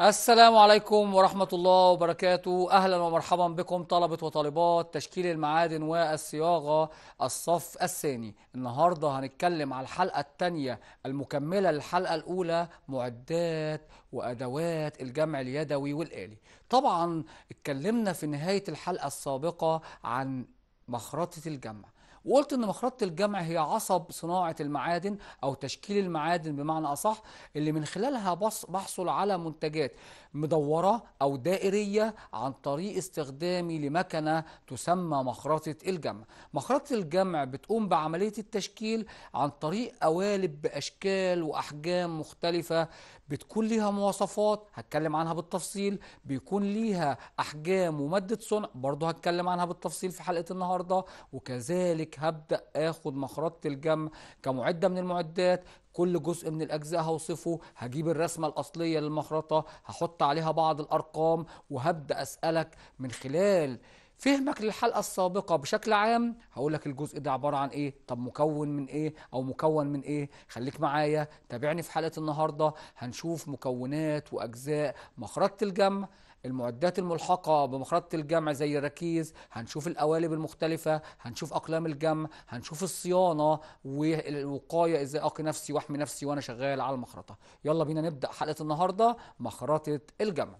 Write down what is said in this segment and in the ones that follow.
السلام عليكم ورحمة الله وبركاته أهلا ومرحبا بكم طلبة وطالبات تشكيل المعادن والصياغة الصف الثاني النهاردة هنتكلم على الحلقة الثانية المكملة للحلقة الأولى معدات وأدوات الجمع اليدوي والآلي طبعا اتكلمنا في نهاية الحلقة السابقة عن مخرطة الجمع وقلت ان مخرطه الجمع هي عصب صناعه المعادن او تشكيل المعادن بمعنى اصح اللي من خلالها بحصل على منتجات مدورة أو دائرية عن طريق استخدامي لمكنة تسمى مخرطة الجمع مخرطة الجمع بتقوم بعملية التشكيل عن طريق قوالب بأشكال وأحجام مختلفة بتكون ليها مواصفات هتكلم عنها بالتفصيل بيكون ليها أحجام ومادة صنع برضه هتكلم عنها بالتفصيل في حلقة النهاردة وكذلك هبدأ آخد مخرطة الجمع كمعدة من المعدات كل جزء من الاجزاء هوصفه هجيب الرسمه الاصليه للمخرطه هحط عليها بعض الارقام وهبدا اسالك من خلال فهمك للحلقه السابقه بشكل عام هقول لك الجزء ده عباره عن ايه طب مكون من ايه او مكون من ايه خليك معايا تابعني في حلقه النهارده هنشوف مكونات واجزاء مخرطه الجمع المعدات الملحقة بمخرطة الجمع زي الركيز هنشوف القوالب المختلفة هنشوف أقلام الجمع هنشوف الصيانة والوقاية إزاي أقي نفسي وأحمي نفسي وأنا شغال على المخرطة يلا بينا نبدأ حلقة النهاردة مخرطة الجمع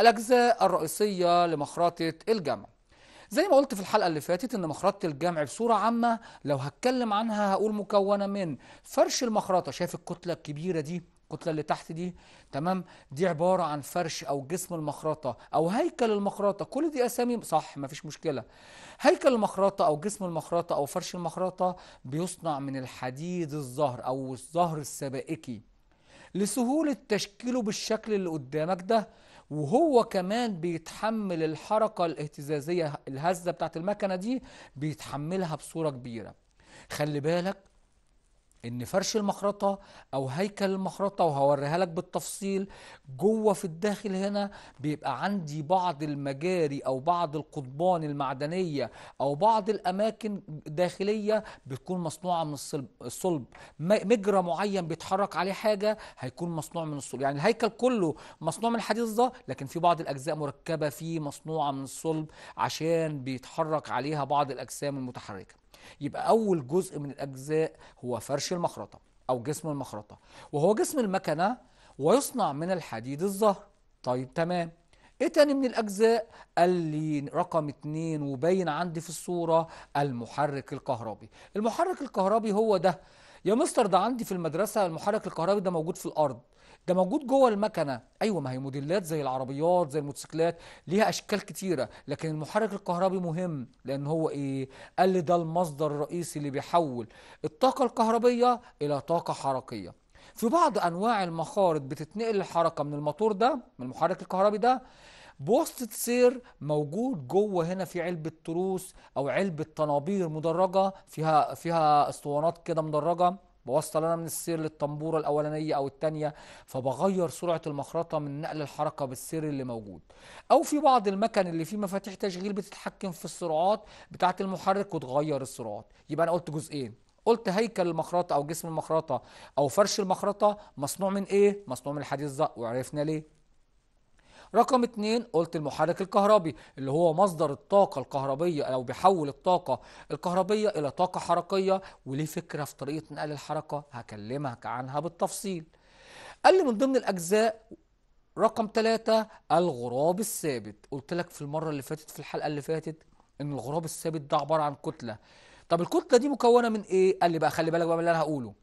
الأجزاء الرئيسية لمخرطة الجمع زي ما قلت في الحلقة اللي فاتت إن مخرطة الجمع بصورة عامة لو هتكلم عنها هقول مكونة من فرش المخرطة شايف الكتلة الكبيرة دي الكتله اللي تحت دي تمام دي عباره عن فرش او جسم المخرطه او هيكل المخرطه كل دي اسامي صح مفيش مشكله هيكل المخرطه او جسم المخرطه او فرش المخرطه بيصنع من الحديد الظهر او الظهر السبائكي لسهوله تشكيله بالشكل اللي قدامك ده وهو كمان بيتحمل الحركه الاهتزازيه الهزه بتاعت المكنه دي بيتحملها بصوره كبيره خلي بالك ان فرش المخرطة او هيكل المخرطة وهوريها لك بالتفصيل جوه في الداخل هنا بيبقى عندي بعض المجاري او بعض القضبان المعدنية او بعض الاماكن داخلية بتكون مصنوعة من الصلب مجرى معين بيتحرك عليه حاجة هيكون مصنوع من الصلب يعني الهيكل كله مصنوع من الحديد ده لكن في بعض الاجزاء مركبة فيه مصنوعة من الصلب عشان بيتحرك عليها بعض الاجسام المتحركة يبقى أول جزء من الأجزاء هو فرش المخرطة أو جسم المخرطة وهو جسم المكنة ويصنع من الحديد الظهر طيب تمام ايه تاني من الاجزاء قال لي رقم اتنين وباين عندي في الصورة المحرك الكهربي المحرك الكهربي هو ده يا مستر ده عندي في المدرسة المحرك الكهربي ده موجود في الارض ده موجود جوه المكنه ايوه ما هي موديلات زي العربيات زي الموتوسيكلات ليها اشكال كتيره لكن المحرك الكهربي مهم لان هو ايه قال لي ده المصدر الرئيسي اللي بيحول الطاقه الكهربيه الى طاقه حركيه في بعض انواع المخارط بتتنقل الحركه من الموتور ده من المحرك الكهربي ده بوسطة سير موجود جوه هنا في علبه تروس او علبه طنابير مدرجه فيها فيها اسطوانات كده مدرجه بوصل انا من السير للطنبوره الاولانيه او الثانيه فبغير سرعه المخرطه من نقل الحركه بالسير اللي موجود او في بعض المكن اللي فيه مفاتيح تشغيل بتتحكم في السرعات بتاعه المحرك وتغير السرعات يبقى انا قلت جزئين قلت هيكل المخرطه او جسم المخرطه او فرش المخرطه مصنوع من ايه مصنوع من الحديد الزق وعرفنا ليه رقم اتنين قلت المحرك الكهربي اللي هو مصدر الطاقة الكهربية أو بيحول الطاقة الكهربية إلى طاقة حركية وليه فكرة في طريقة نقل الحركة هكلمك عنها بالتفصيل قال لي من ضمن الأجزاء رقم ثلاثة الغراب الثابت قلت لك في المرة اللي فاتت في الحلقة اللي فاتت إن الغراب الثابت ده عبارة عن كتلة طب الكتلة دي مكونة من إيه؟ قال لي بقى خلي بالك بقى من اللي أنا هقوله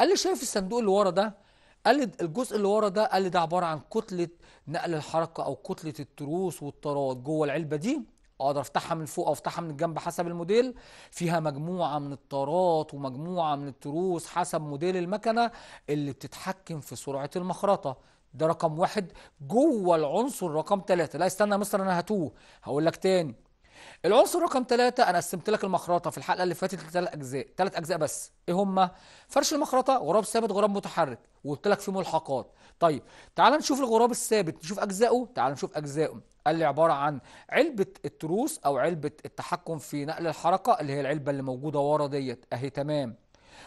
قال لي شايف الصندوق اللي ورا ده قال الجزء اللي ورا ده قال ده عباره عن كتله نقل الحركه او كتله التروس والطراد جوه العلبه دي اقدر افتحها من فوق او افتحها من الجنب حسب الموديل فيها مجموعه من الطارات ومجموعه من التروس حسب موديل المكنه اللي بتتحكم في سرعه المخرطه ده رقم واحد جوه العنصر رقم ثلاثة لا استنى يا مستر انا هتوه هقول لك تاني العنصر رقم ثلاثة أنا قسمت لك المخرطة في الحلقة اللي فاتت لثلاث أجزاء، ثلاث أجزاء بس، إيه هما؟ فرش المخرطة، غراب ثابت، غراب متحرك، وقلت لك في ملحقات. طيب تعال نشوف الغراب الثابت، نشوف أجزائه، تعال نشوف أجزائه. قال لي عبارة عن علبة التروس أو علبة التحكم في نقل الحركة اللي هي العلبة اللي موجودة ورا ديت، أهي تمام.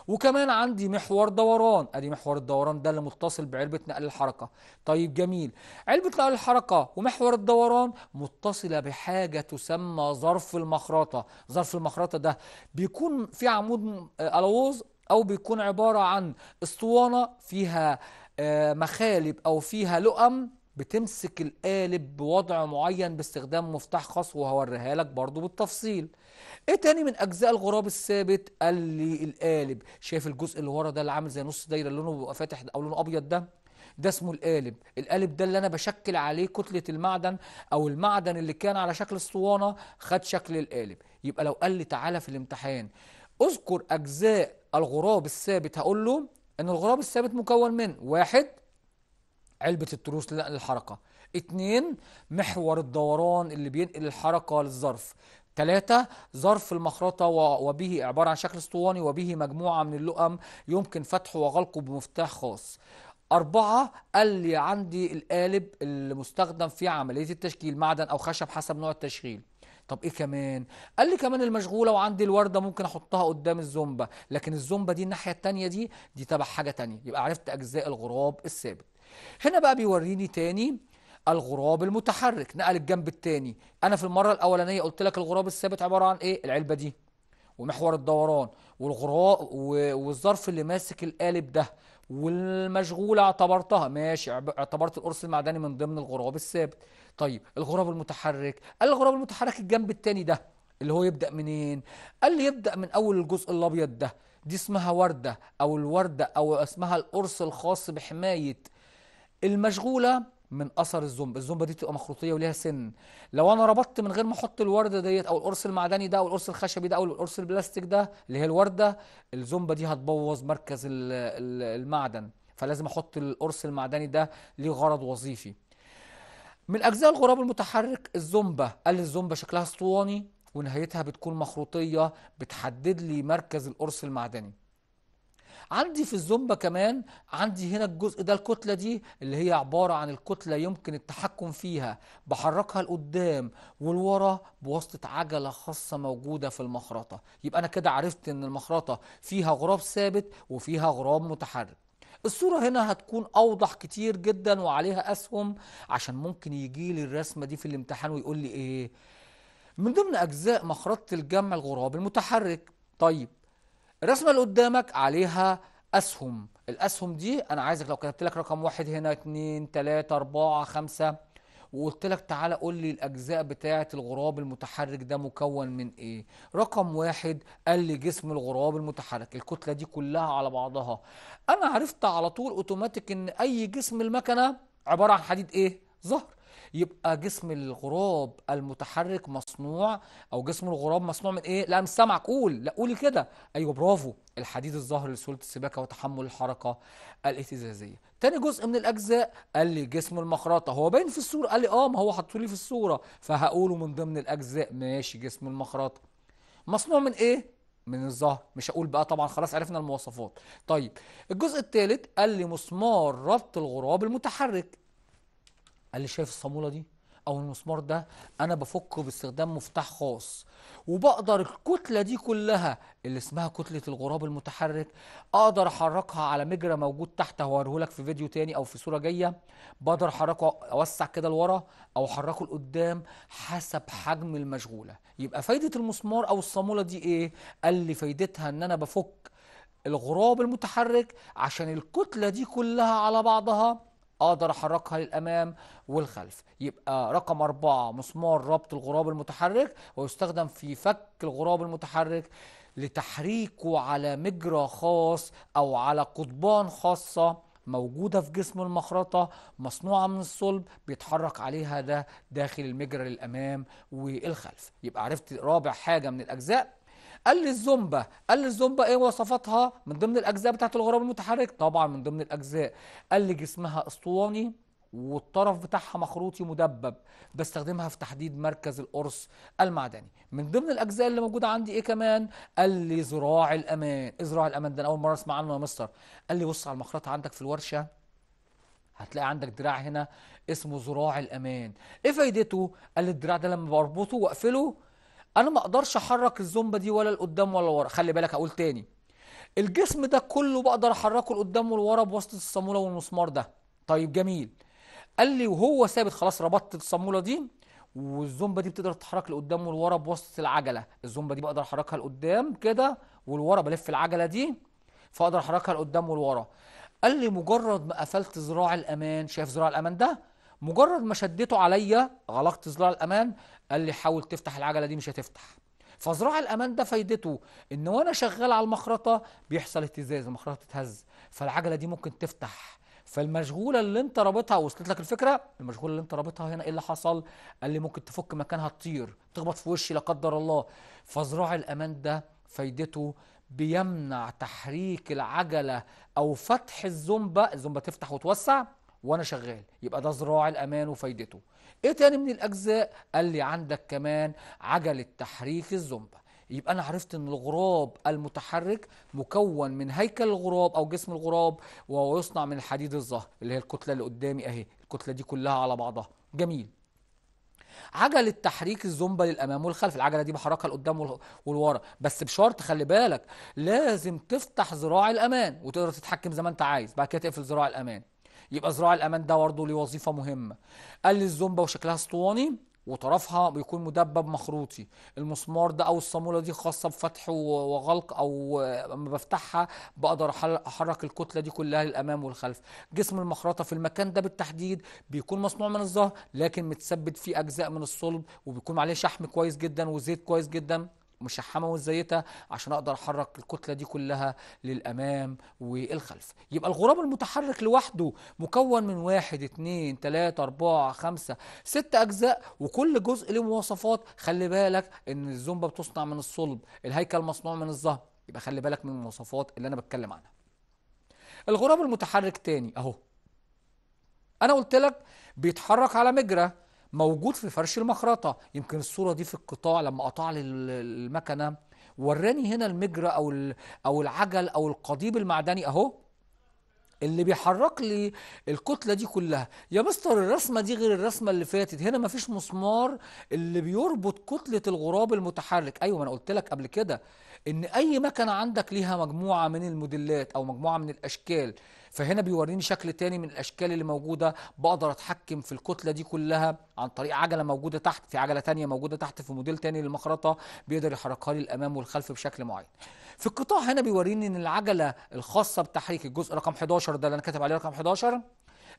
وكمان عندي محور دوران ادي محور الدوران ده اللي متصل بعلبه نقل الحركه طيب جميل علبه نقل الحركه ومحور الدوران متصله بحاجه تسمى ظرف المخرطه ظرف المخرطه ده بيكون في عمود آه، الوز او بيكون عباره عن اسطوانه فيها آه، مخالب او فيها لؤم بتمسك القالب بوضع معين باستخدام مفتاح خاص وهوريها لك برضو بالتفصيل ايه تاني من اجزاء الغراب الثابت قال لي القالب شايف الجزء اللي ورا ده اللي عامل زي نص دايره لونه بيبقى فاتح او لونه ابيض ده ده اسمه القالب القالب ده اللي انا بشكل عليه كتله المعدن او المعدن اللي كان على شكل اسطوانه خد شكل القالب يبقى لو قال لي تعالى في الامتحان اذكر اجزاء الغراب الثابت هقول له ان الغراب الثابت مكون من واحد علبة التروس لنقل الحركة اتنين محور الدوران اللي بينقل الحركة للظرف ثلاثة ظرف المخرطة وبه عبارة عن شكل اسطواني وبه مجموعة من اللؤم يمكن فتحه وغلقه بمفتاح خاص أربعة قال لي عندي القالب المستخدم في عملية التشكيل معدن أو خشب حسب نوع التشغيل طب ايه كمان قال لي كمان المشغوله وعندي الورده ممكن احطها قدام الزومبا لكن الزومبا دي الناحيه التانية دي دي تبع حاجه تانية يبقى عرفت اجزاء الغراب الثابت هنا بقى بيوريني تاني الغراب المتحرك نقل الجنب التاني انا في المره الاولانيه قلت لك الغراب الثابت عباره عن ايه العلبه دي ومحور الدوران والغراب والظرف اللي ماسك القالب ده والمشغوله اعتبرتها ماشي اعتبرت القرص المعدني من ضمن الغراب الثابت طيب الغراب المتحرك الغراب المتحرك الجنب التاني ده اللي هو يبدا منين قال لي يبدا من اول الجزء الابيض ده دي اسمها ورده او الورده او اسمها القرص الخاص بحمايه المشغوله من اثر الزومبا الزومبا دي بتبقى مخروطيه وليها سن لو انا ربطت من غير ما احط الورده ديت او القرص المعدني ده او القرص الخشبي ده او القرص البلاستيك ده اللي هي الورده الزومبا دي هتبوظ مركز المعدن فلازم احط القرص المعدني ده ليه غرض وظيفي من اجزاء الغراب المتحرك الزومبا قال الزومبا شكلها اسطواني ونهايتها بتكون مخروطيه بتحدد لي مركز القرص المعدني عندي في الزومبا كمان عندي هنا الجزء ده الكتلة دي اللي هي عبارة عن الكتلة يمكن التحكم فيها بحركها لقدام والورا بواسطة عجلة خاصة موجودة في المخرطة يبقى أنا كده عرفت إن المخرطة فيها غراب ثابت وفيها غراب متحرك الصورة هنا هتكون أوضح كتير جدا وعليها أسهم عشان ممكن يجي لي الرسمة دي في الامتحان ويقول لي إيه من ضمن أجزاء مخرطة الجمع الغراب المتحرك طيب الرسمة اللي قدامك عليها أسهم الأسهم دي أنا عايزك لو كتبت لك رقم واحد هنا اتنين تلاتة أربعة خمسة وقلت لك تعالى قول لي الأجزاء بتاعة الغراب المتحرك ده مكون من إيه رقم واحد قال لي جسم الغراب المتحرك الكتلة دي كلها على بعضها أنا عرفت على طول أوتوماتيك إن أي جسم المكنة عبارة عن حديد إيه ظهر يبقى جسم الغراب المتحرك مصنوع او جسم الغراب مصنوع من ايه لا مش سامعك قول لا قولي كده ايوه برافو الحديد الظاهر لسهوله السباكه وتحمل الحركه الاهتزازيه تاني جزء من الاجزاء قال لي جسم المخرطه هو باين في الصوره قال لي اه ما هو حاطه لي في الصوره فهقوله من ضمن الاجزاء ماشي جسم المخرطه مصنوع من ايه من الظهر مش هقول بقى طبعا خلاص عرفنا المواصفات طيب الجزء الثالث قال لي مسمار ربط الغراب المتحرك قال لي شايف الصاموله دي او المسمار ده انا بفكه باستخدام مفتاح خاص وبقدر الكتله دي كلها اللي اسمها كتله الغراب المتحرك اقدر احركها على مجرى موجود تحت هوريه لك في فيديو تاني او في صوره جايه بقدر احركه اوسع كده لورا او احركه لقدام حسب حجم المشغوله يبقى فايده المسمار او الصاموله دي ايه قال لي فايدتها ان انا بفك الغراب المتحرك عشان الكتله دي كلها على بعضها اقدر احركها للامام والخلف يبقى رقم أربعة مسمار ربط الغراب المتحرك ويستخدم في فك الغراب المتحرك لتحريكه على مجرى خاص او على قضبان خاصه موجوده في جسم المخرطه مصنوعه من الصلب بيتحرك عليها ده داخل المجرى للامام والخلف يبقى عرفت رابع حاجه من الاجزاء قال لي الزومبا قال لي الزومبا ايه وصفاتها من ضمن الاجزاء بتاعت الغراب المتحرك طبعا من ضمن الاجزاء قال لي جسمها اسطواني والطرف بتاعها مخروطي مدبب بستخدمها في تحديد مركز القرص المعدني من ضمن الاجزاء اللي موجوده عندي ايه كمان قال لي ذراع الامان إيه ذراع الامان ده انا اول مره اسمع عنه يا مستر قال لي بص على المخرطه عندك في الورشه هتلاقي عندك دراع هنا اسمه ذراع الامان ايه فايدته قال الدراع ده لما بربطه واقفله انا ما اقدرش احرك الزومبا دي ولا لقدام ولا لورا خلي بالك هقول تاني الجسم ده كله بقدر احركه لقدام ولورا بواسطه الصاموله والمسمار ده طيب جميل قال لي وهو ثابت خلاص ربطت الصاموله دي والزومبا دي بتقدر تتحرك لقدام ولورا بواسطه العجله الزومبا دي بقدر احركها لقدام كده ولورا بلف العجله دي فاقدر احركها لقدام ولورا قال لي مجرد ما قفلت ذراع الامان شايف ذراع الامان ده مجرد ما شديته عليا غلقت ذراع الامان قال لي حاول تفتح العجله دي مش هتفتح فزراع الامان ده فايدته ان وانا شغال على المخرطه بيحصل اهتزاز المخرطه تتهز فالعجله دي ممكن تفتح فالمشغوله اللي انت رابطها وصلت لك الفكره المشغوله اللي انت رابطها هنا ايه اللي حصل قال لي ممكن تفك مكانها تطير تخبط في وشي لا قدر الله فزراع الامان ده فايدته بيمنع تحريك العجله او فتح الزومبا الزومبا تفتح وتوسع وانا شغال يبقى ده زراع الامان وفايدته ايه تاني من الاجزاء قال لي عندك كمان عجله تحريك الزومبا يبقى انا عرفت ان الغراب المتحرك مكون من هيكل الغراب او جسم الغراب وهو يصنع من الحديد الظهر اللي هي الكتله اللي قدامي اهي الكتله دي كلها على بعضها جميل عجلة تحريك الزومبا للأمام والخلف العجلة دي بحركها لقدام والورا بس بشرط خلي بالك لازم تفتح ذراع الأمان وتقدر تتحكم زي ما أنت عايز بعد كده تقفل ذراع الأمان يبقى زراع الأمان ده برضه ليه وظيفة مهمة قال الزومبا وشكلها اسطواني وطرفها بيكون مدبب مخروطي المسمار ده او الصاموله دي خاصه بفتح وغلق او لما بفتحها بقدر احرك الكتله دي كلها للامام والخلف جسم المخرطه في المكان ده بالتحديد بيكون مصنوع من الظهر لكن متثبت فيه اجزاء من الصلب وبيكون عليه شحم كويس جدا وزيت كويس جدا مشحمه وزيتها عشان اقدر احرك الكتله دي كلها للامام والخلف يبقى الغراب المتحرك لوحده مكون من واحد اتنين تلاته اربعه خمسه ست اجزاء وكل جزء له مواصفات خلي بالك ان الزومبا بتصنع من الصلب الهيكل مصنوع من الظهر يبقى خلي بالك من المواصفات اللي انا بتكلم عنها الغراب المتحرك تاني اهو انا قلت لك بيتحرك على مجرى موجود في فرش المخرطة يمكن الصورة دي في القطاع لما قطع لي المكنة وراني هنا المجرى أو أو العجل أو القضيب المعدني أهو اللي بيحرك لي الكتله دي كلها يا مستر الرسمه دي غير الرسمه اللي فاتت هنا مفيش مسمار اللي بيربط كتله الغراب المتحرك ايوه ما انا قلت لك قبل كده ان اي مكنه عندك ليها مجموعه من الموديلات او مجموعه من الاشكال فهنا بيوريني شكل تاني من الاشكال اللي موجوده بقدر اتحكم في الكتله دي كلها عن طريق عجله موجوده تحت في عجله تانية موجوده تحت في موديل تاني للمخرطه بيقدر يحركها لي الامام والخلف بشكل معين في القطاع هنا بيوريني ان العجله الخاصه بتحريك الجزء رقم 11 ده اللي انا كاتب عليه رقم 11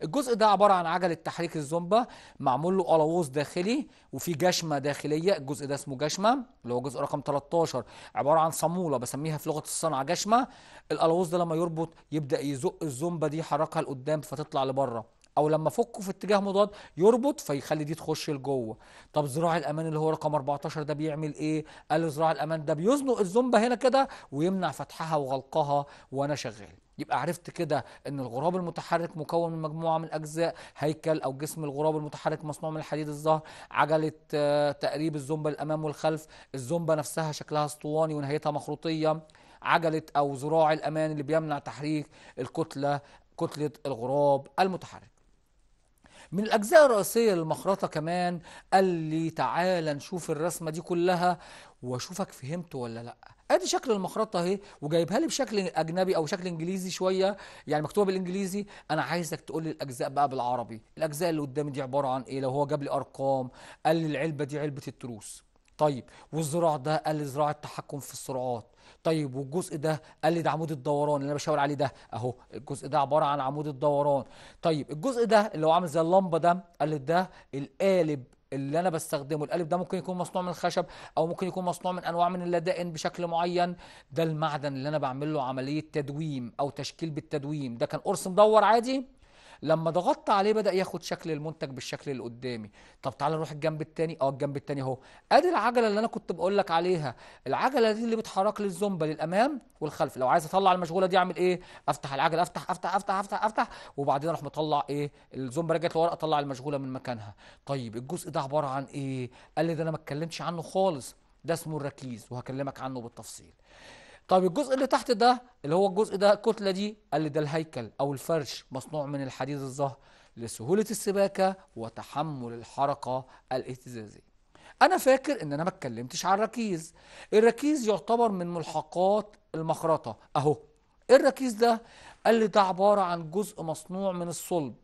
الجزء ده عباره عن عجله تحريك الزومبا معمول له قلاووز داخلي وفي جشمه داخليه الجزء ده اسمه جشمه اللي هو جزء رقم 13 عباره عن صاموله بسميها في لغه الصنعه جشمه القلاووز ده لما يربط يبدا يزق الزومبا دي يحركها لقدام فتطلع لبره او لما افكه في اتجاه مضاد يربط فيخلي دي تخش لجوه طب ذراع الامان اللي هو رقم 14 ده بيعمل ايه قال ذراع الامان ده بيزنق الزومبا هنا كده ويمنع فتحها وغلقها وانا شغال يبقى عرفت كده ان الغراب المتحرك مكون من مجموعه من اجزاء هيكل او جسم الغراب المتحرك مصنوع من الحديد الظهر عجله آه، تقريب الزومبا الامام والخلف الزومبا نفسها شكلها اسطواني ونهايتها مخروطيه عجله او ذراع الامان اللي بيمنع تحريك الكتله كتله الغراب المتحرك من الأجزاء الرئيسية للمخرطة كمان قال لي تعالى نشوف الرسمة دي كلها وأشوفك فهمت ولا لأ ادي شكل المخرطه اهي وجايبها لي بشكل اجنبي او شكل انجليزي شويه يعني مكتوبه بالانجليزي انا عايزك تقول لي الاجزاء بقى بالعربي الاجزاء اللي قدامي دي عباره عن ايه لو هو جاب لي ارقام قال لي العلبه دي علبه التروس طيب والزراع ده قال لي زراعه التحكم في السرعات طيب والجزء ده قال لي ده عمود الدوران اللي انا بشاور عليه ده اهو الجزء ده عباره عن عمود الدوران طيب الجزء ده اللي هو عامل زي اللمبه ده قال لي ده القالب اللي انا بستخدمه القالب ده ممكن يكون مصنوع من الخشب او ممكن يكون مصنوع من انواع من اللدائن بشكل معين ده المعدن اللي انا بعمل له عمليه تدويم او تشكيل بالتدويم ده كان قرص مدور عادي لما ضغطت عليه بدا ياخد شكل المنتج بالشكل اللي قدامي طب تعالى نروح الجنب الثاني اه الجنب الثاني اهو ادي العجله اللي انا كنت بقول لك عليها العجله دي اللي بتحرك لي الزومبا للامام والخلف لو عايز اطلع المشغوله دي اعمل ايه افتح العجله افتح افتح افتح افتح افتح وبعدين اروح مطلع ايه الزومبا رجعت لورا اطلع المشغوله من مكانها طيب الجزء ده عباره عن ايه قال لي ده انا ما اتكلمتش عنه خالص ده اسمه الركيز وهكلمك عنه بالتفصيل طيب الجزء اللي تحت ده اللي هو الجزء ده الكتلة دي قال لي ده الهيكل أو الفرش مصنوع من الحديد الظهر لسهولة السباكة وتحمل الحركة الاهتزازية أنا فاكر إن أنا ما اتكلمتش على الركيز الركيز يعتبر من ملحقات المخرطة أهو الركيز ده قال لي ده عبارة عن جزء مصنوع من الصلب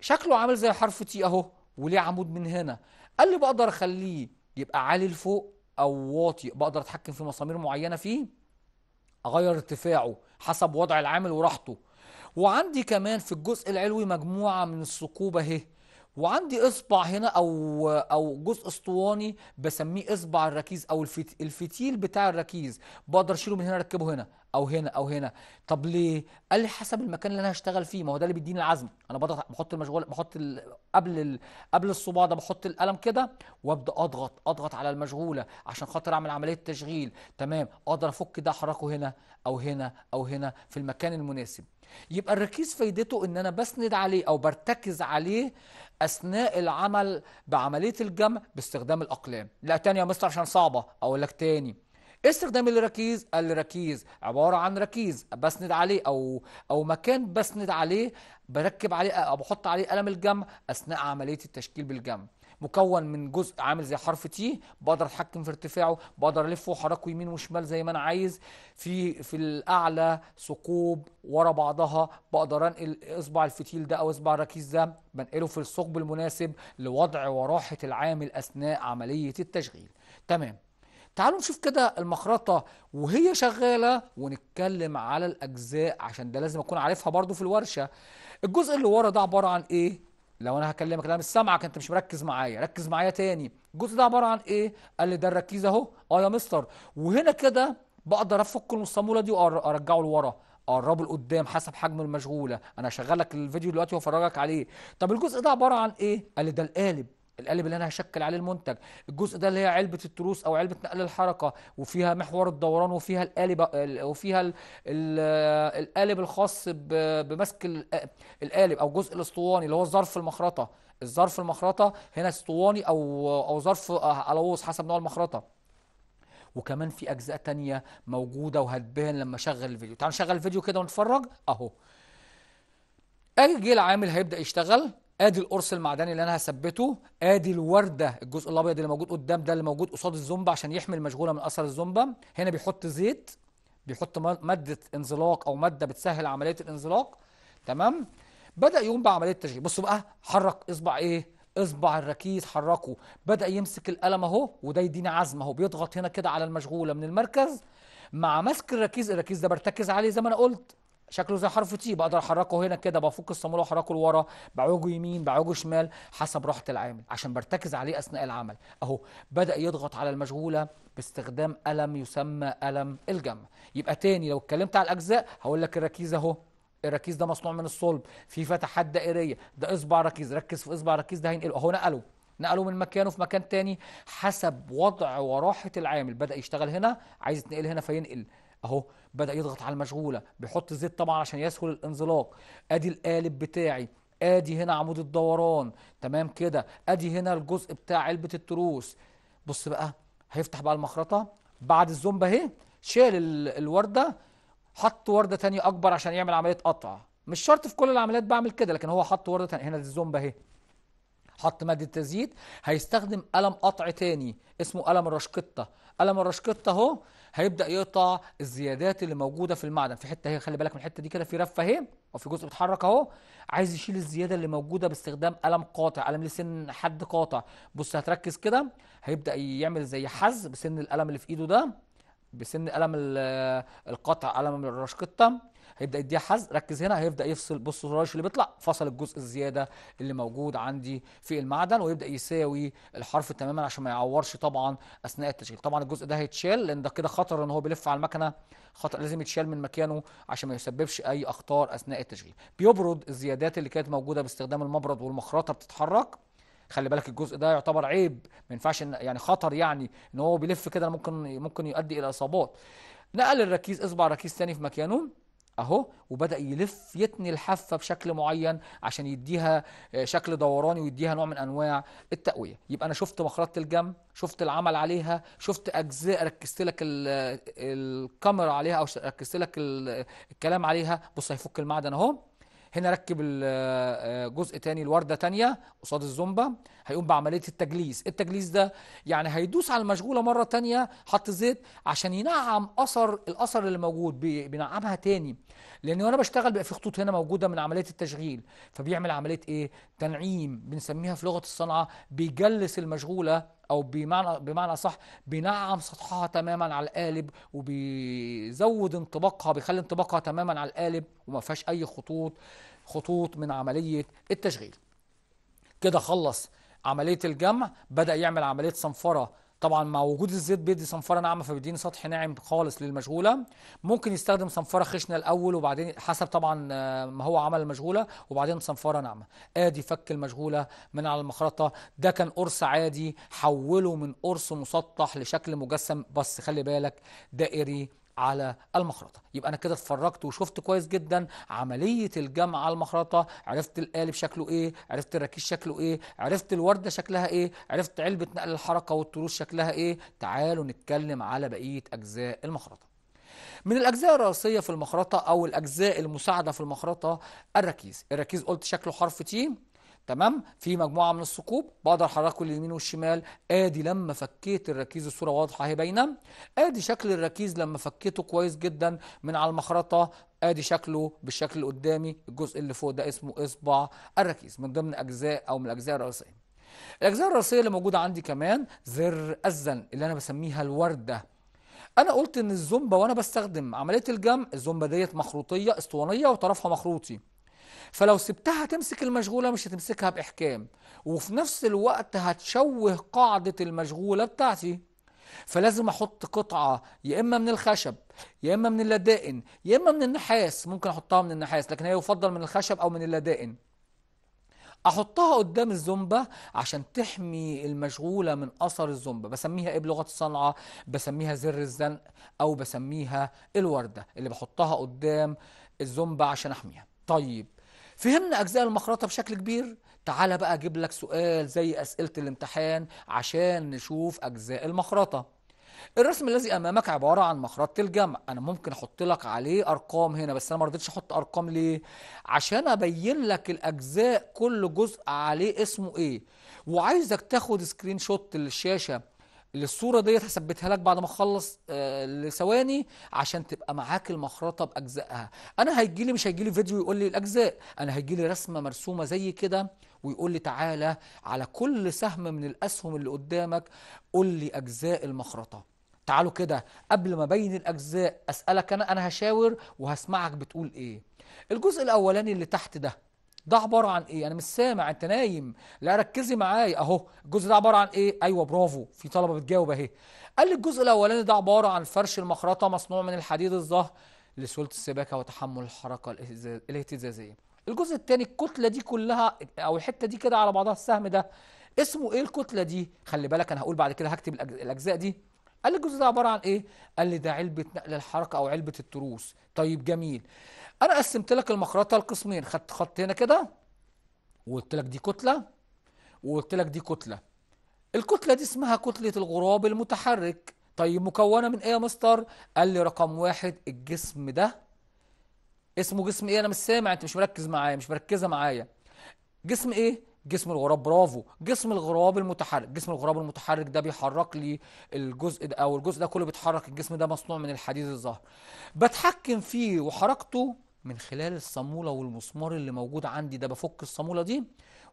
شكله عامل زي حرف تي أهو وليه عمود من هنا قال لي بقدر أخليه يبقى عالي لفوق او واطي بقدر اتحكم في مسامير معينه فيه اغير ارتفاعه حسب وضع العامل وراحته وعندي كمان في الجزء العلوي مجموعه من الثقوب اهي وعندي اصبع هنا او او جزء اسطواني بسميه اصبع الركيز او الفتيل بتاع الركيز بقدر اشيله من هنا اركبه هنا او هنا او هنا طب ليه قال لي حسب المكان اللي انا هشتغل فيه ما هو ده اللي بيديني العزم انا بضغط بحط المشغول بحط ال... قبل ال... قبل الصباع ده بحط القلم كده وابدا اضغط اضغط على المشغوله عشان خاطر اعمل عمليه تشغيل تمام اقدر افك ده احركه هنا او هنا او هنا في المكان المناسب يبقى الركيز فايدته ان انا بسند عليه او برتكز عليه اثناء العمل بعمليه الجمع باستخدام الاقلام لا تاني يا مستر عشان صعبه اقول لك تاني استخدام الركيز الركيز عباره عن ركيز بسند عليه او او مكان بسند عليه بركب عليه او بحط عليه قلم الجمع اثناء عمليه التشكيل بالجمع مكون من جزء عامل زي حرف تي بقدر اتحكم في ارتفاعه بقدر الفه وحركه يمين وشمال زي ما انا عايز في في الاعلى ثقوب ورا بعضها بقدر انقل اصبع الفتيل ده او اصبع الركيز ده بنقله في الثقب المناسب لوضع وراحه العامل اثناء عمليه التشغيل تمام تعالوا نشوف كده المخرطة وهي شغالة ونتكلم على الأجزاء عشان ده لازم أكون عارفها برضو في الورشة الجزء اللي ورا ده عبارة عن إيه؟ لو انا هكلمك انا مش سامعك انت مش مركز معايا ركز معايا تاني الجزء ده عباره عن ايه قال لي ده الركيزه اهو اه يا مستر وهنا كده بقدر افك المصموله دي وارجعه لورا اقربه لقدام حسب حجم المشغوله انا هشغلك الفيديو دلوقتي وافرجك عليه طب الجزء ده عباره عن ايه قال لي ده القالب القالب اللي انا هشكل عليه المنتج الجزء ده اللي هي علبه التروس او علبه نقل الحركه وفيها محور الدوران وفيها القالب وفيها القالب الخاص بمسك القالب او الجزء الاسطواني اللي هو ظرف المخرطه الظرف المخرطه هنا اسطواني او او ظرف علوص آه، حسب نوع المخرطه وكمان في اجزاء تانية موجوده وهتبان لما اشغل الفيديو تعال نشغل الفيديو كده ونتفرج اهو اجي العامل هيبدا يشتغل ادي القرص المعدني اللي انا هثبته ادي الورده الجزء الابيض اللي موجود قدام ده اللي موجود قصاد الزومبا عشان يحمي المشغوله من اثر الزومبا هنا بيحط زيت بيحط ماده انزلاق او ماده بتسهل عمليه الانزلاق تمام بدا يقوم بعمليه التشغيل بصوا بقى حرك اصبع ايه اصبع الركيز حركه بدا يمسك القلم اهو وده يديني عزم اهو بيضغط هنا كده على المشغوله من المركز مع مسك الركيز الركيز ده برتكز عليه زي ما انا قلت شكله زي حرف تي بقدر احركه هنا كده بفك الصامولة واحركه لورا بعوجه يمين بعوجه شمال حسب راحة العامل عشان برتكز عليه اثناء العمل اهو بدأ يضغط على المشغولة باستخدام ألم يسمى ألم الجمع يبقى تاني لو اتكلمت على الأجزاء هقول لك الركيزة اهو الركيز ده مصنوع من الصلب في فتحات دائرية ده إصبع ركيز ركز في إصبع ركيز ده هينقله اهو نقله نقله من مكانه في مكان تاني حسب وضع وراحة العامل بدأ يشتغل هنا عايز يتنقل هنا فينقل اهو بدا يضغط على المشغوله بيحط زيت طبعا عشان يسهل الانزلاق ادي القالب بتاعي ادي هنا عمود الدوران تمام كده ادي هنا الجزء بتاع علبه التروس بص بقى هيفتح بقى المخرطه بعد الزومبا اهي شال الورده حط ورده ثانيه اكبر عشان يعمل عمليه قطع مش شرط في كل العمليات بعمل كده لكن هو حط ورده تانية هنا الزومبا اهي حط ماده تزييد هيستخدم قلم قطع ثاني اسمه قلم الرشقطه قلم الرشقطه اهو هيبدا يقطع الزيادات اللي موجوده في المعدن في حته اهي خلي بالك من الحته دي كده في رفه اهي وفي جزء بيتحرك اهو عايز يشيل الزياده اللي موجوده باستخدام قلم قاطع قلم لسن حد قاطع بص هتركز كده هيبدا يعمل زي حز بسن القلم اللي في ايده ده بسن قلم القطع قلم الرشقطه هيبدا يديها حز ركز هنا هيبدا يفصل بص الرش اللي بيطلع فصل الجزء الزياده اللي موجود عندي في المعدن ويبدا يساوي الحرف تماما عشان ما يعورش طبعا اثناء التشغيل طبعا الجزء ده هيتشال لان ده كده خطر ان هو بيلف على المكنه خطر لازم يتشال من مكانه عشان ما يسببش اي اخطار اثناء التشغيل بيبرد الزيادات اللي كانت موجوده باستخدام المبرد والمخرطه بتتحرك خلي بالك الجزء ده يعتبر عيب ما ينفعش يعني خطر يعني ان هو بيلف كده ممكن ممكن يؤدي الى اصابات نقل الركيز اصبع ركيز ثاني في مكانه اهو وبدا يلف يتني الحافه بشكل معين عشان يديها آه، شكل دوراني ويديها نوع من انواع التقويه يبقى انا شفت مخرطه الجم شفت العمل عليها شفت اجزاء ركزت لك الكاميرا عليها او ركزت لك الكلام عليها بص هيفك المعدن اهو هنا ركب آه، جزء تاني الورده تانيه قصاد الزومبا هيقوم بعمليه التجليس التجليس ده يعني هيدوس على المشغوله مره تانية حط زيت عشان ينعم اثر الاثر اللي موجود بينعمها تاني لان وانا بشتغل بقى في خطوط هنا موجوده من عمليه التشغيل فبيعمل عمليه ايه تنعيم بنسميها في لغه الصنعه بيجلس المشغوله او بمعنى بمعنى صح بينعم سطحها تماما على القالب وبيزود انطباقها بيخلي انطباقها تماما على القالب وما فيهاش اي خطوط خطوط من عمليه التشغيل كده خلص عمليه الجمع بدا يعمل عمليه صنفره طبعا مع وجود الزيت بيدي صنفره ناعمه فبيديني سطح ناعم خالص للمشغوله ممكن يستخدم صنفره خشنه الاول وبعدين حسب طبعا آه، ما هو عمل المشغوله وبعدين صنفره ناعمه ادي فك المشغوله من على المخرطه ده كان قرص عادي حوله من قرص مسطح لشكل مجسم بس خلي بالك دائري على المخرطة يبقى أنا كده اتفرجت وشفت كويس جدا عملية الجمع على المخرطة عرفت القالب شكله إيه عرفت الركيز شكله إيه عرفت الوردة شكلها إيه عرفت علبة نقل الحركة والتروس شكلها إيه تعالوا نتكلم على بقية أجزاء المخرطة من الأجزاء الرئيسية في المخرطة أو الأجزاء المساعدة في المخرطة الركيز الركيز قلت شكله حرف تي تمام في مجموعه من الثقوب بقدر احركه لليمين والشمال ادي لما فكيت الركيز الصوره واضحه اهي باينه ادي شكل الركيز لما فكيته كويس جدا من على المخرطه ادي شكله بالشكل اللي قدامي الجزء اللي فوق ده اسمه اصبع الركيز من ضمن اجزاء او من الاجزاء الرئيسيه الاجزاء الرئيسيه اللي موجوده عندي كمان زر الزن اللي انا بسميها الورده انا قلت ان الزومبا وانا بستخدم عمليه الجمع الزومبا ديت مخروطيه اسطوانيه وطرفها مخروطي فلو سبتها تمسك المشغولة مش هتمسكها بإحكام وفي نفس الوقت هتشوه قاعدة المشغولة بتاعتي فلازم احط قطعه يا اما من الخشب يا اما من اللدائن يا اما من النحاس ممكن احطها من النحاس لكن هي يفضل من الخشب او من اللدائن احطها قدام الزومبا عشان تحمي المشغوله من اثر الزومبا بسميها ايه بلغه الصنعه بسميها زر الزنق او بسميها الورده اللي بحطها قدام الزومبا عشان احميها طيب فهمنا أجزاء المخرطة بشكل كبير تعال بقى أجيب لك سؤال زي أسئلة الامتحان عشان نشوف أجزاء المخرطة الرسم الذي أمامك عبارة عن مخرطة الجمع أنا ممكن أحط لك عليه أرقام هنا بس أنا ما رضيتش أحط أرقام ليه عشان أبين لك الأجزاء كل جزء عليه اسمه إيه وعايزك تاخد سكرين شوت للشاشة الصوره ديت هثبتها لك بعد ما اخلص آه لثواني عشان تبقى معاك المخرطه باجزائها انا هيجي لي مش هيجي لي فيديو يقول لي الاجزاء انا هيجي لي رسمه مرسومه زي كده ويقول لي تعالى على كل سهم من الاسهم اللي قدامك قول لي اجزاء المخرطه تعالوا كده قبل ما ابين الاجزاء اسالك انا انا هشاور وهسمعك بتقول ايه الجزء الاولاني اللي تحت ده ده عباره عن ايه انا يعني مش سامع انت نايم لا ركزي معايا اهو الجزء ده عباره عن ايه ايوه برافو في طلبه بتجاوب اهي قال لي الجزء الاولاني ده عباره عن فرش المخرطه مصنوع من الحديد الظهر لسهوله السباكه وتحمل الحركه الاهتزازيه الجزء الثاني الكتله دي كلها او الحته دي كده على بعضها السهم ده اسمه ايه الكتله دي خلي بالك انا هقول بعد كده هكتب الاجزاء دي قال لي الجزء ده عباره عن ايه قال لي ده علبه نقل الحركه او علبه التروس طيب جميل انا قسمت لك المخرطه لقسمين خدت خط هنا كده وقلت لك دي كتله وقلت لك دي كتله الكتله دي اسمها كتله الغراب المتحرك طيب مكونه من ايه يا مستر قال لي رقم واحد الجسم ده اسمه جسم ايه انا مش سامع انت مش مركز معايا مش مركزه معايا جسم ايه جسم الغراب برافو جسم الغراب المتحرك جسم الغراب المتحرك ده بيحرك لي الجزء ده او الجزء ده كله بيتحرك الجسم ده مصنوع من الحديد الظهر بتحكم فيه وحركته من خلال الصامولة والمسمار اللي موجود عندي ده بفك الصامولة دي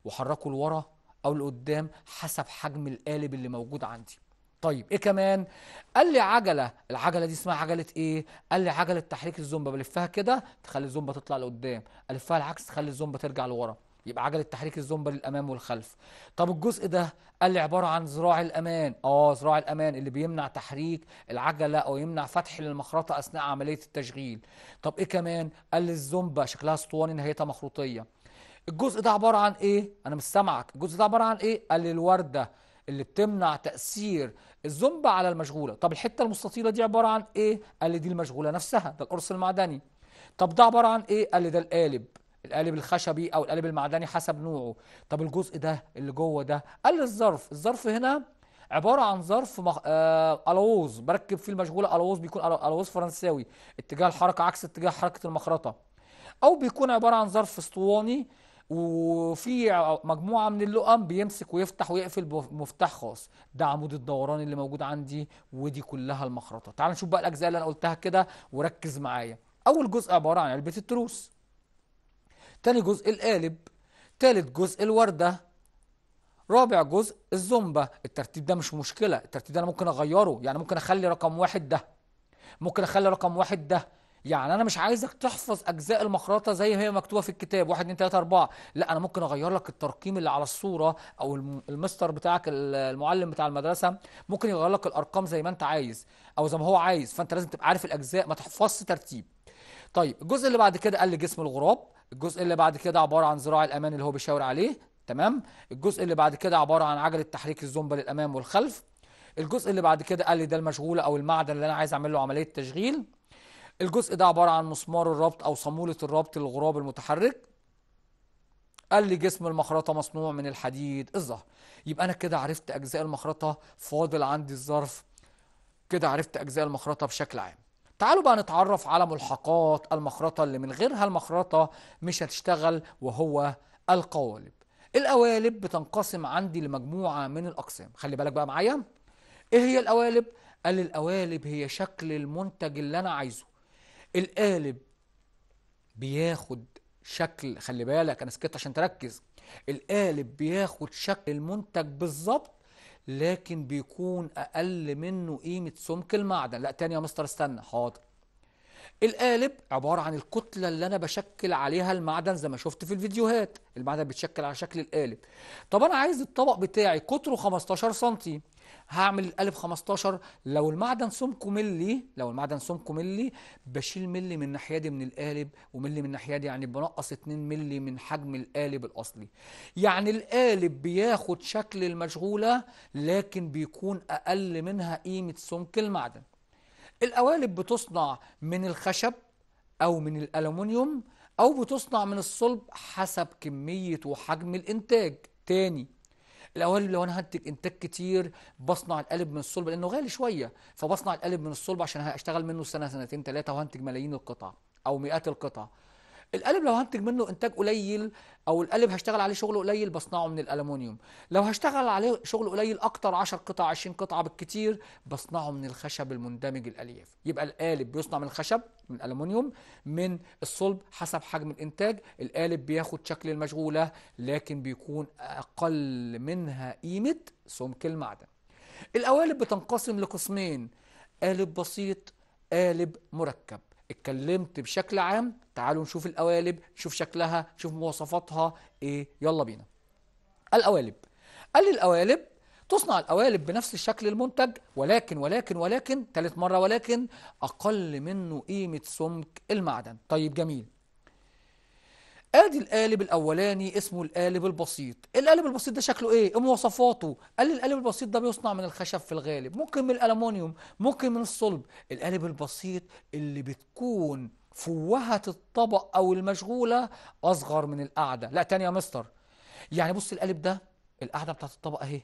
وحركه لورا أو لقدام حسب حجم القالب اللي موجود عندي طيب ايه كمان قال لي عجله العجله دي اسمها عجله ايه قال لي عجله تحريك الزومبا بلفها كده تخلي الزومبا تطلع لقدام الفها العكس تخلي الزومبا ترجع لورا يبقى عجله تحريك الزومبا للامام والخلف طب الجزء ده قال لي عباره عن ذراع الامان اه ذراع الامان اللي بيمنع تحريك العجله او يمنع فتح للمخرطه اثناء عمليه التشغيل طب ايه كمان قال لي الزومبا شكلها اسطواني نهايتها مخروطيه الجزء ده عباره عن ايه انا مش سامعك الجزء ده عباره عن ايه قال لي الورده اللي بتمنع تاثير الزومبا على المشغوله طب الحته المستطيله دي عباره عن ايه قال لي دي المشغوله نفسها ده القرص المعدني طب ده عباره عن ايه قال لي ده القالب القالب الخشبي او القالب المعدني حسب نوعه طب الجزء ده اللي جوه ده قال الظرف الظرف هنا عباره عن ظرف مخ... آه... الوز بركب فيه المشغوله الوز بيكون الوز فرنساوي اتجاه الحركه عكس اتجاه حركه المخرطه او بيكون عباره عن ظرف اسطواني وفي مجموعه من اللؤم بيمسك ويفتح ويقفل بمفتاح خاص ده عمود الدوران اللي موجود عندي ودي كلها المخرطه تعال نشوف بقى الاجزاء اللي انا قلتها كده وركز معايا اول جزء عباره عن علبه التروس تاني جزء القالب تالت جزء الوردة رابع جزء الزومبا الترتيب ده مش مشكلة الترتيب ده أنا ممكن أغيره يعني ممكن أخلي رقم واحد ده ممكن أخلي رقم واحد ده يعني أنا مش عايزك تحفظ أجزاء المخرطة زي هي مكتوبة في الكتاب واحد اتنين تلاتة أربعة لا أنا ممكن أغير لك الترقيم اللي على الصورة أو المستر بتاعك المعلم بتاع المدرسة ممكن يغير لك الأرقام زي ما أنت عايز أو زي ما هو عايز فأنت لازم تبقى عارف الأجزاء ما تحفظش ترتيب طيب الجزء اللي بعد كده قال لي جسم الغراب الجزء اللي بعد كده عباره عن ذراع الامان اللي هو بيشاور عليه تمام الجزء اللي بعد كده عباره عن عجله تحريك الزومبا للامام والخلف الجزء اللي بعد كده قال لي ده المشغول او المعدن اللي انا عايز اعمل له عمليه تشغيل الجزء ده عباره عن مسمار الربط او صاموله الربط للغراب المتحرك قال لي جسم المخرطة مصنوع من الحديد الظهر يبقى أنا كده عرفت أجزاء المخرطة فاضل عندي الظرف كده عرفت أجزاء المخرطة بشكل عام تعالوا بقى نتعرف على ملحقات المخرطة اللي من غيرها المخرطة مش هتشتغل وهو القوالب القوالب بتنقسم عندي لمجموعة من الأقسام خلي بالك بقى معايا إيه هي القوالب؟ قال القوالب هي شكل المنتج اللي أنا عايزه القالب بياخد شكل خلي بالك أنا سكت عشان تركز القالب بياخد شكل المنتج بالظبط لكن بيكون اقل منه قيمه سمك المعدن لا تاني يا مستر استنى حاضر القالب عباره عن الكتله اللي انا بشكل عليها المعدن زي ما شفت في الفيديوهات المعدن بيتشكل على شكل القالب طب انا عايز الطبق بتاعي قطره 15 سم هعمل 1015 15 لو المعدن سمكه ملي لو المعدن سمكه ملي بشيل ملي من الناحيه دي من القالب وملي من الناحيه دي يعني بنقص 2 ملي من حجم القالب الاصلي يعني القالب بياخد شكل المشغوله لكن بيكون اقل منها قيمه سمك المعدن القوالب بتصنع من الخشب او من الالومنيوم او بتصنع من الصلب حسب كميه وحجم الانتاج تاني الاول لو انا هنتج انتاج كتير بصنع القالب من الصلب لانه غالي شويه فبصنع القالب من الصلب عشان هشتغل منه سنه سنتين ثلاثه وهنتج ملايين القطع او مئات القطع القالب لو هنتج منه انتاج قليل او القالب هشتغل عليه شغل قليل بصنعه من الالومنيوم لو هشتغل عليه شغل قليل اكتر 10 قطع 20 قطعه بالكتير بصنعه من الخشب المندمج الالياف يبقى القالب بيصنع من الخشب من الالومنيوم من الصلب حسب حجم الانتاج القالب بياخد شكل المشغوله لكن بيكون اقل منها قيمه سمك المعدن القوالب بتنقسم لقسمين قالب بسيط قالب مركب اتكلمت بشكل عام تعالوا نشوف القوالب نشوف شكلها نشوف مواصفاتها ايه يلا بينا القوالب قال لي القوالب تصنع القوالب بنفس الشكل المنتج ولكن ولكن ولكن ثالث مرة ولكن أقل منه قيمة سمك المعدن طيب جميل ادي القالب الاولاني اسمه القالب البسيط القالب البسيط ده شكله ايه مواصفاته قال لي القالب البسيط ده بيصنع من الخشب في الغالب ممكن من الالومنيوم ممكن من الصلب القالب البسيط اللي بتكون فوهة الطبق او المشغولة اصغر من القعدة لا تاني يا مستر يعني بص القالب ده القعدة بتاعت الطبق اهي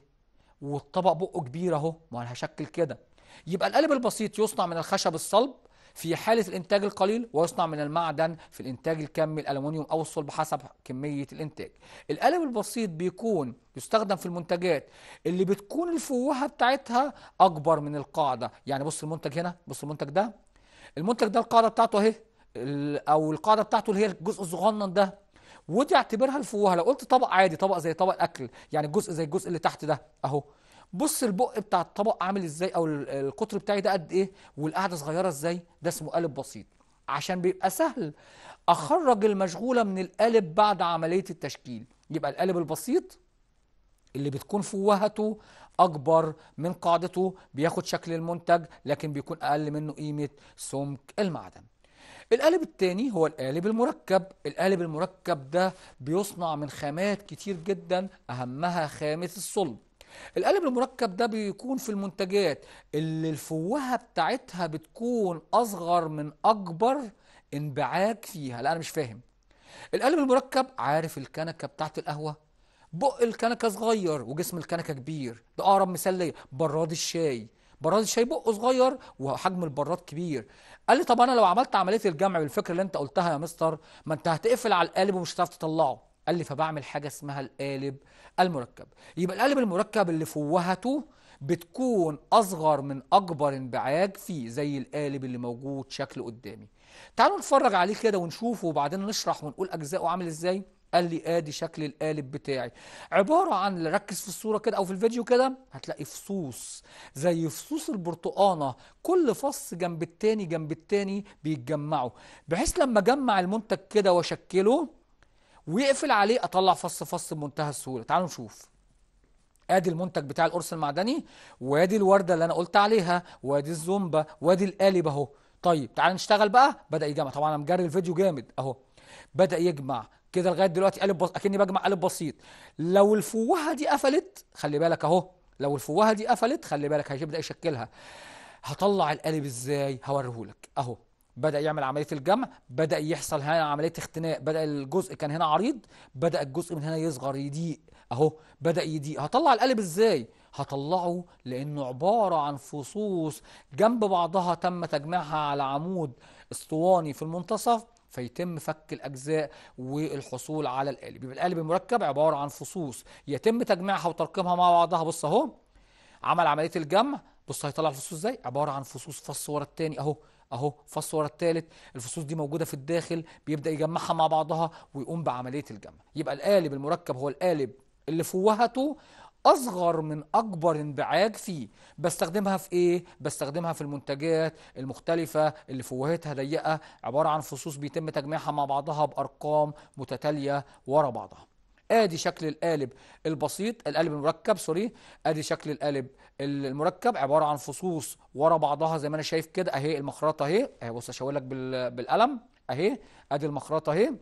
والطبق بقه كبير اهو ما انا هشكل كده يبقى القالب البسيط يصنع من الخشب الصلب في حالة الإنتاج القليل ويصنع من المعدن في الإنتاج الكمي الألمنيوم أو الصلب حسب كمية الإنتاج القالب البسيط بيكون يستخدم في المنتجات اللي بتكون الفوهة بتاعتها أكبر من القاعدة يعني بص المنتج هنا بص المنتج ده المنتج ده القاعدة بتاعته أهي أو القاعدة بتاعته اللي هي الجزء الصغنن ده ودي اعتبرها الفوهة لو قلت طبق عادي طبق زي طبق الأكل، يعني الجزء زي الجزء اللي تحت ده أهو بص البق بتاع الطبق عامل ازاي او القطر بتاعي ده قد ايه والقعده صغيره ازاي ده اسمه قالب بسيط عشان بيبقى سهل اخرج المشغوله من القالب بعد عمليه التشكيل يبقى القالب البسيط اللي بتكون فوهته اكبر من قاعدته بياخد شكل المنتج لكن بيكون اقل منه قيمه سمك المعدن القالب الثاني هو القالب المركب القالب المركب ده بيصنع من خامات كتير جدا اهمها خامه الصلب القالب المركب ده بيكون في المنتجات اللي الفوهه بتاعتها بتكون اصغر من اكبر انبعاج فيها لا انا مش فاهم القالب المركب عارف الكنكه بتاعت القهوه بق الكنكه صغير وجسم الكنكه كبير ده اقرب مثال ليا براد الشاي براد الشاي بقه صغير وحجم البراد كبير قال لي طب انا لو عملت عمليه الجمع بالفكره اللي انت قلتها يا مستر ما انت هتقفل على القالب ومش هتعرف تطلعه قال لي فبعمل حاجه اسمها القالب المركب يبقى القالب المركب اللي فوهته بتكون اصغر من اكبر انبعاج فيه زي القالب اللي موجود شكل قدامي تعالوا نتفرج عليه كده ونشوفه وبعدين نشرح ونقول اجزائه عامل ازاي قال لي ادي شكل القالب بتاعي عباره عن ركز في الصوره كده او في الفيديو كده هتلاقي فصوص زي فصوص البرتقانه كل فص جنب التاني جنب التاني بيتجمعوا بحيث لما اجمع المنتج كده واشكله ويقفل عليه اطلع فص فص بمنتهى السهوله تعالوا نشوف ادي المنتج بتاع القرص المعدني وادي الورده اللي انا قلت عليها وادي الزومبا وادي القالب اهو طيب تعال نشتغل بقى بدا يجمع طبعا انا مجري الفيديو جامد اهو بدا يجمع كده لغايه دلوقتي قالب بس... اكني بجمع قالب بسيط لو الفوهه دي قفلت خلي بالك اهو لو الفوهه دي قفلت خلي بالك هيبدا يشكلها هطلع القالب ازاي هوريهولك اهو بدأ يعمل عملية الجمع بدأ يحصل هنا عملية اختناق بدأ الجزء كان هنا عريض بدأ الجزء من هنا يصغر يضيق أهو بدأ يضيق هطلع القالب إزاي؟ هطلعه لأنه عبارة عن فصوص جنب بعضها تم تجميعها على عمود اسطواني في المنتصف فيتم فك الاجزاء والحصول على القالب يبقى القالب المركب عباره عن فصوص يتم تجميعها وتركيبها مع بعضها بص اهو عمل عمليه الجمع بص هيطلع الفصوص ازاي عباره عن فصوص فص ورا التاني اهو اهو ورا الثالث الفصوص دي موجودة في الداخل بيبدأ يجمعها مع بعضها ويقوم بعملية الجمع يبقى القالب المركب هو القالب اللي فوهته اصغر من اكبر انبعاج فيه بستخدمها في ايه بستخدمها في المنتجات المختلفه اللي فوهتها ضيقه عباره عن فصوص بيتم تجميعها مع بعضها بارقام متتاليه ورا بعضها ادي شكل القالب البسيط القالب المركب سوري ادي شكل القالب المركب عباره عن فصوص ورا بعضها زي ما انا شايف كده اهي المخرطه اهي بص اشاور لك بالقلم اهي ادي المخرطه اهي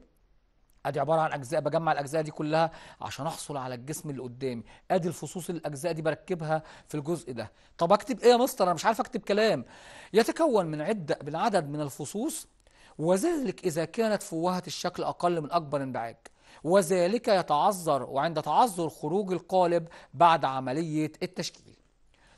ادي عباره عن اجزاء بجمع الاجزاء دي كلها عشان احصل على الجسم اللي قدامي ادي الفصوص الاجزاء دي بركبها في الجزء ده طب اكتب ايه يا مستر انا مش عارف اكتب كلام يتكون من عده من عدد من الفصوص وذلك اذا كانت فوهه الشكل اقل من اكبر انبعاج وذلك يتعذر وعند تعذر خروج القالب بعد عملية التشكيل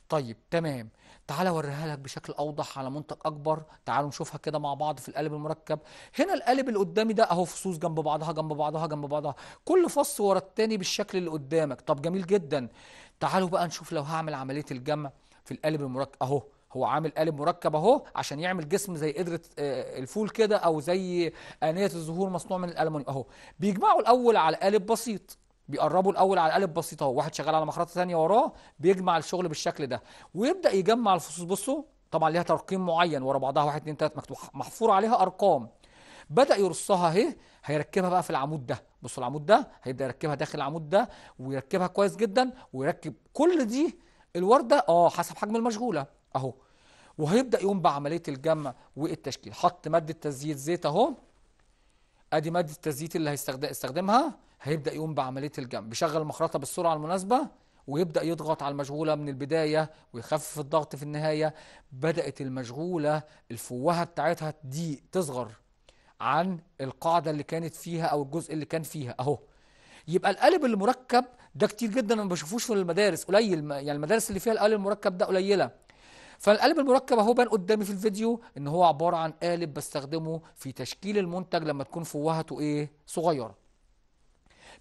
طيب تمام تعالى اوريها لك بشكل اوضح على منتج اكبر تعالوا نشوفها كده مع بعض في القالب المركب هنا القالب اللي قدامي ده اهو فصوص جنب بعضها جنب بعضها جنب بعضها كل فص ورا التاني بالشكل اللي قدامك طب جميل جدا تعالوا بقى نشوف لو هعمل عمليه الجمع في القالب المركب اهو هو عامل قالب مركب اهو عشان يعمل جسم زي قدره آه، الفول كده او زي انيه الزهور مصنوع من الالومنيوم اهو بيجمعوا الاول على قالب بسيط بيقربوا الاول على قالب بسيط اهو واحد شغال على مخرطه ثانيه وراه بيجمع الشغل بالشكل ده ويبدا يجمع الفصوص بصوا طبعا ليها ترقيم معين ورا بعضها 1 2 3 مكتوب محفور عليها ارقام بدا يرصها اهي هيركبها بقى في العمود ده بصوا العمود ده هيبدا يركبها داخل العمود ده ويركبها كويس جدا ويركب كل دي الورده اه حسب حجم المشغوله اهو وهيبدأ يقوم بعملية الجمع والتشكيل حط مادة تزييت زيت اهو ادي مادة التزييت اللي هيستخدمها هيبدأ يقوم بعملية الجمع بيشغل المخرطة بالسرعة المناسبة ويبدأ يضغط على المشغولة من البداية ويخفف الضغط في النهاية بدأت المشغولة الفوهة بتاعتها دي تصغر عن القاعدة اللي كانت فيها أو الجزء اللي كان فيها أهو يبقى القالب المركب ده كتير جدا ما بشوفوش في المدارس قليل يعني المدارس اللي فيها القالب المركب ده قليلة فالقالب المركب اهو بان قدامي في الفيديو ان هو عباره عن قالب بستخدمه في تشكيل المنتج لما تكون فوهته ايه صغيره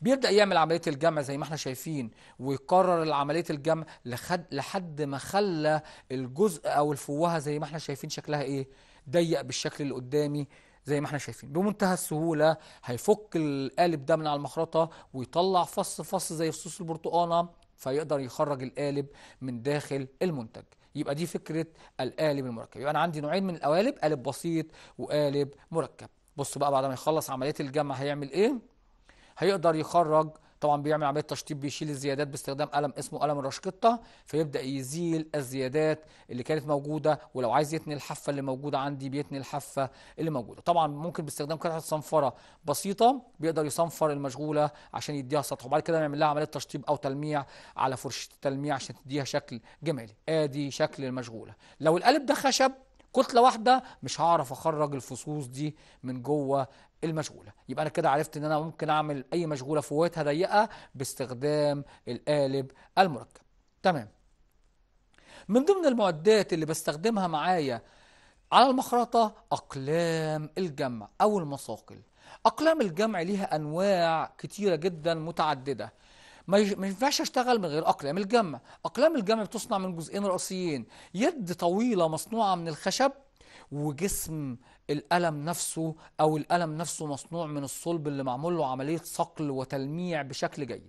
بيبدا يعمل عمليه الجمع زي ما احنا شايفين ويكرر عمليه الجمع لحد لحد ما خلى الجزء او الفوهه زي ما احنا شايفين شكلها ايه ضيق بالشكل اللي قدامي زي ما احنا شايفين بمنتهى السهوله هيفك القالب ده من على المخرطه ويطلع فص فص زي فصوص البرتقانه فيقدر يخرج القالب من داخل المنتج يبقى دي فكرة القالب المركب يبقى أنا عندي نوعين من القوالب قالب بسيط وقالب مركب بص بقى بعد ما يخلص عملية الجمع هيعمل إيه؟ هيقدر يخرج طبعا بيعمل عمليه تشطيب بيشيل الزيادات باستخدام قلم اسمه قلم الرشقطه فيبدا يزيل الزيادات اللي كانت موجوده ولو عايز يتني الحفه اللي موجوده عندي بيتني الحفه اللي موجوده طبعا ممكن باستخدام قطعه صنفره بسيطه بيقدر يصنفر المشغوله عشان يديها سطح وبعد كده نعمل لها عمليه تشطيب او تلميع على فرشه التلميع عشان تديها شكل جمالي ادي شكل المشغوله لو القالب ده خشب كتله واحده مش هعرف اخرج الفصوص دي من جوه المشغولة يبقى أنا كده عرفت إن أنا ممكن أعمل أي مشغولة فواتها ضيقة باستخدام القالب المركب تمام من ضمن المعدات اللي بستخدمها معايا على المخرطة أقلام الجمع أو المصاقل أقلام الجمع ليها أنواع كتيرة جدا متعددة ما ينفعش اشتغل من غير اقلام الجمع اقلام الجمع بتصنع من جزئين رئيسيين يد طويله مصنوعه من الخشب وجسم الألم نفسه أو الألم نفسه مصنوع من الصلب اللي معمول له عملية صقل وتلميع بشكل جيد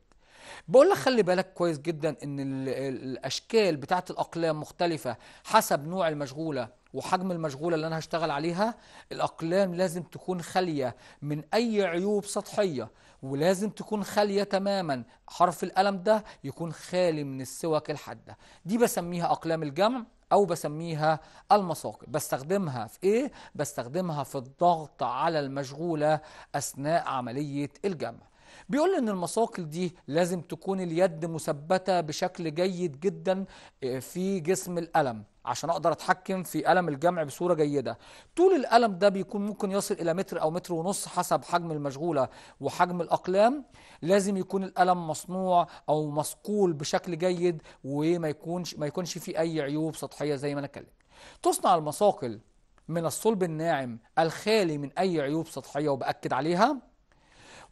بقول لك خلي بالك كويس جدا ان الاشكال بتاعه الاقلام مختلفه حسب نوع المشغوله وحجم المشغوله اللي انا هشتغل عليها الاقلام لازم تكون خاليه من اي عيوب سطحيه ولازم تكون خاليه تماما حرف القلم ده يكون خالي من السوك الحاده دي بسميها اقلام الجمع او بسميها المساقط بستخدمها في ايه بستخدمها في الضغط على المشغوله اثناء عمليه الجمع بيقول ان المصاقل دي لازم تكون اليد مثبته بشكل جيد جدا آه، في جسم الالم عشان اقدر اتحكم في الم الجمع بصوره جيده طول الالم ده بيكون ممكن يصل الى متر او متر ونص حسب حجم المشغوله وحجم الاقلام لازم يكون الالم مصنوع او مصقول بشكل جيد وما يكونش ما يكونش فيه اي عيوب سطحيه زي ما انا اتكلمت تصنع المصاقل من الصلب الناعم الخالي من اي عيوب سطحيه وباكد عليها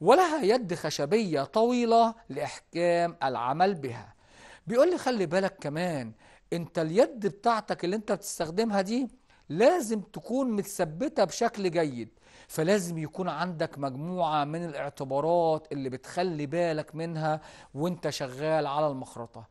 ولها يد خشبية طويلة لإحكام العمل بها بيقول لي خلي بالك كمان انت اليد بتاعتك اللي انت بتستخدمها دي لازم تكون متثبتة بشكل جيد فلازم يكون عندك مجموعة من الاعتبارات اللي بتخلي بالك منها وانت شغال على المخرطة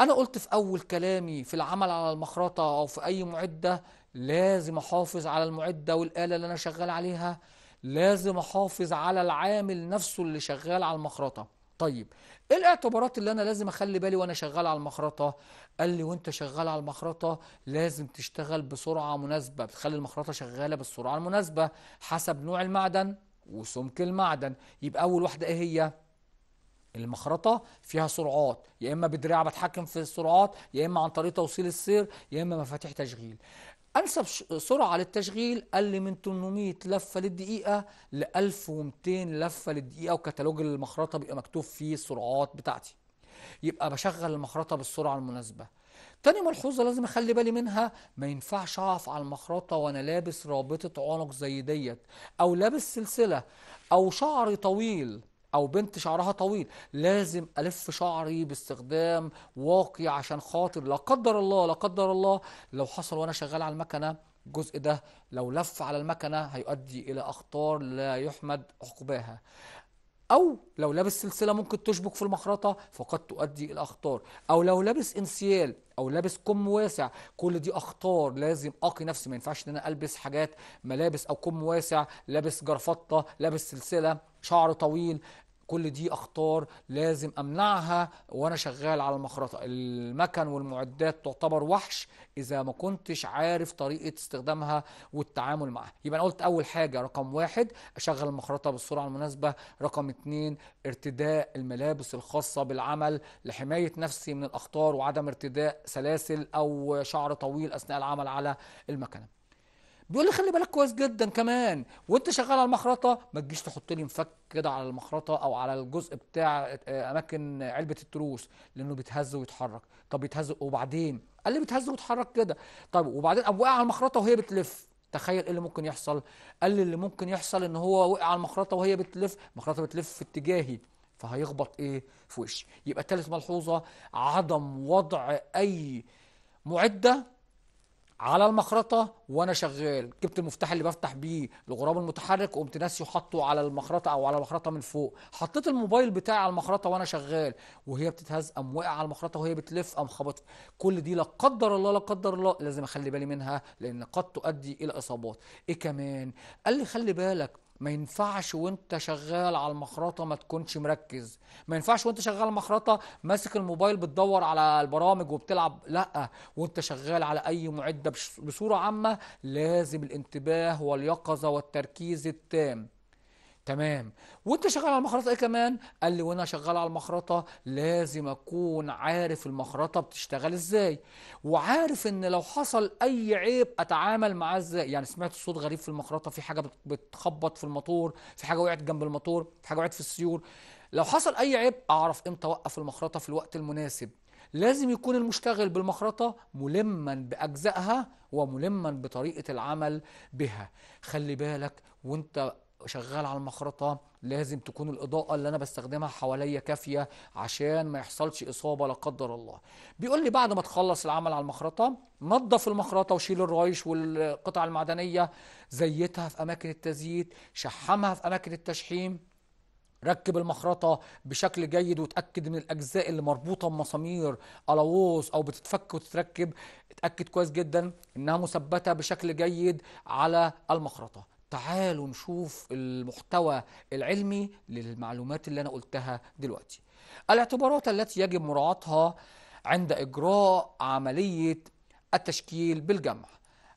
أنا قلت في أول كلامي في العمل على المخرطة أو في أي معدة لازم أحافظ على المعدة والآلة اللي أنا شغال عليها لازم احافظ على العامل نفسه اللي شغال على المخرطه طيب ايه الاعتبارات اللي انا لازم اخلي بالي وانا شغال على المخرطه قال لي وانت شغال على المخرطه لازم تشتغل بسرعه مناسبه بتخلي المخرطه شغاله بالسرعه المناسبه حسب نوع المعدن وسمك المعدن يبقى اول واحده ايه هي المخرطه فيها سرعات يا اما بدراع بتحكم في السرعات يا اما عن طريق توصيل السير يا اما مفاتيح تشغيل أنسب سرعة للتشغيل قال لي من 800 لفة للدقيقة ل 1200 لفة للدقيقة وكتالوج المخرطة بيبقى مكتوب فيه السرعات بتاعتي يبقى بشغل المخرطة بالسرعة المناسبة تاني ملحوظة لازم أخلي بالي منها ما ينفعش أقف على المخرطة وأنا لابس رابطة عنق زي ديت أو لابس سلسلة أو شعري طويل او بنت شعرها طويل لازم الف شعري باستخدام واقي عشان خاطر لا قدر الله لا قدر الله لو حصل وانا شغال على المكنه الجزء ده لو لف على المكنه هيؤدي الى اخطار لا يحمد عقباها او لو لابس سلسله ممكن تشبك في المخرطه فقد تؤدي الى اخطار او لو لابس انسيال او لابس كم واسع كل دي اخطار لازم اقي نفسي ما ينفعش ان انا البس حاجات ملابس او كم واسع لابس جرفطه لابس سلسله شعر طويل كل دي اخطار لازم امنعها وانا شغال على المخرطه المكن والمعدات تعتبر وحش اذا ما كنتش عارف طريقه استخدامها والتعامل معها يبقى انا قلت اول حاجه رقم واحد اشغل المخرطه بالسرعه المناسبه رقم اتنين ارتداء الملابس الخاصه بالعمل لحمايه نفسي من الاخطار وعدم ارتداء سلاسل او شعر طويل اثناء العمل على المكنه بيقول لي خلي بالك كويس جدا كمان وانت شغال على المخرطه ما تجيش تحط لي مفك كده على المخرطه او على الجزء بتاع آه، اماكن علبه التروس لانه بيتهز ويتحرك طب بيتهز وبعدين قال لي بيتهز ويتحرك كده طب وبعدين ابو وقع على المخرطه وهي بتلف تخيل ايه اللي ممكن يحصل قال لي اللي ممكن يحصل ان هو وقع على المخرطه وهي بتلف المخرطه بتلف في اتجاهي فهيخبط ايه في وشي يبقى ثالث ملحوظه عدم وضع اي معده على المخرطه وانا شغال جبت المفتاح اللي بفتح بيه الغراب المتحرك وقمت ناسيه حاطه على المخرطه او على المخرطه من فوق حطيت الموبايل بتاعي على المخرطه وانا شغال وهي بتتهز ام وقع على المخرطه وهي بتلف ام خبط كل دي لا قدر الله لا قدر الله لازم اخلي بالي منها لان قد تؤدي الى اصابات ايه كمان قال لي خلي بالك ما ينفعش وانت شغال على المخرطه ما تكونش مركز ما ينفعش وانت شغال مخرطه ماسك الموبايل بتدور على البرامج وبتلعب لا وانت شغال على اي معده بصوره عامه لازم الانتباه واليقظه والتركيز التام تمام وانت شغال على المخرطه ايه كمان قال لي وانا شغال على المخرطه لازم اكون عارف المخرطه بتشتغل ازاي وعارف ان لو حصل اي عيب اتعامل معاه ازاي يعني سمعت صوت غريب في المخرطه في حاجه بتخبط في الموتور في حاجه وقعت جنب الموتور في حاجه وقعت في السيور لو حصل اي عيب اعرف امتى اوقف المخرطه في الوقت المناسب لازم يكون المشتغل بالمخرطة ملما بأجزائها وملما بطريقة العمل بها خلي بالك وانت شغال على المخرطه لازم تكون الاضاءه اللي انا بستخدمها حواليا كافيه عشان ما يحصلش اصابه لا قدر الله بيقول لي بعد ما تخلص العمل على المخرطه نظف المخرطه وشيل الرايش والقطع المعدنيه زيتها في اماكن التزييت شحمها في اماكن التشحيم ركب المخرطة بشكل جيد وتأكد من الأجزاء اللي مربوطة بمسامير ألاووس أو بتتفك وتتركب اتأكد كويس جدا إنها مثبتة بشكل جيد على المخرطة تعالوا نشوف المحتوى العلمي للمعلومات اللي أنا قلتها دلوقتي الاعتبارات التي يجب مراعاتها عند إجراء عملية التشكيل بالجمع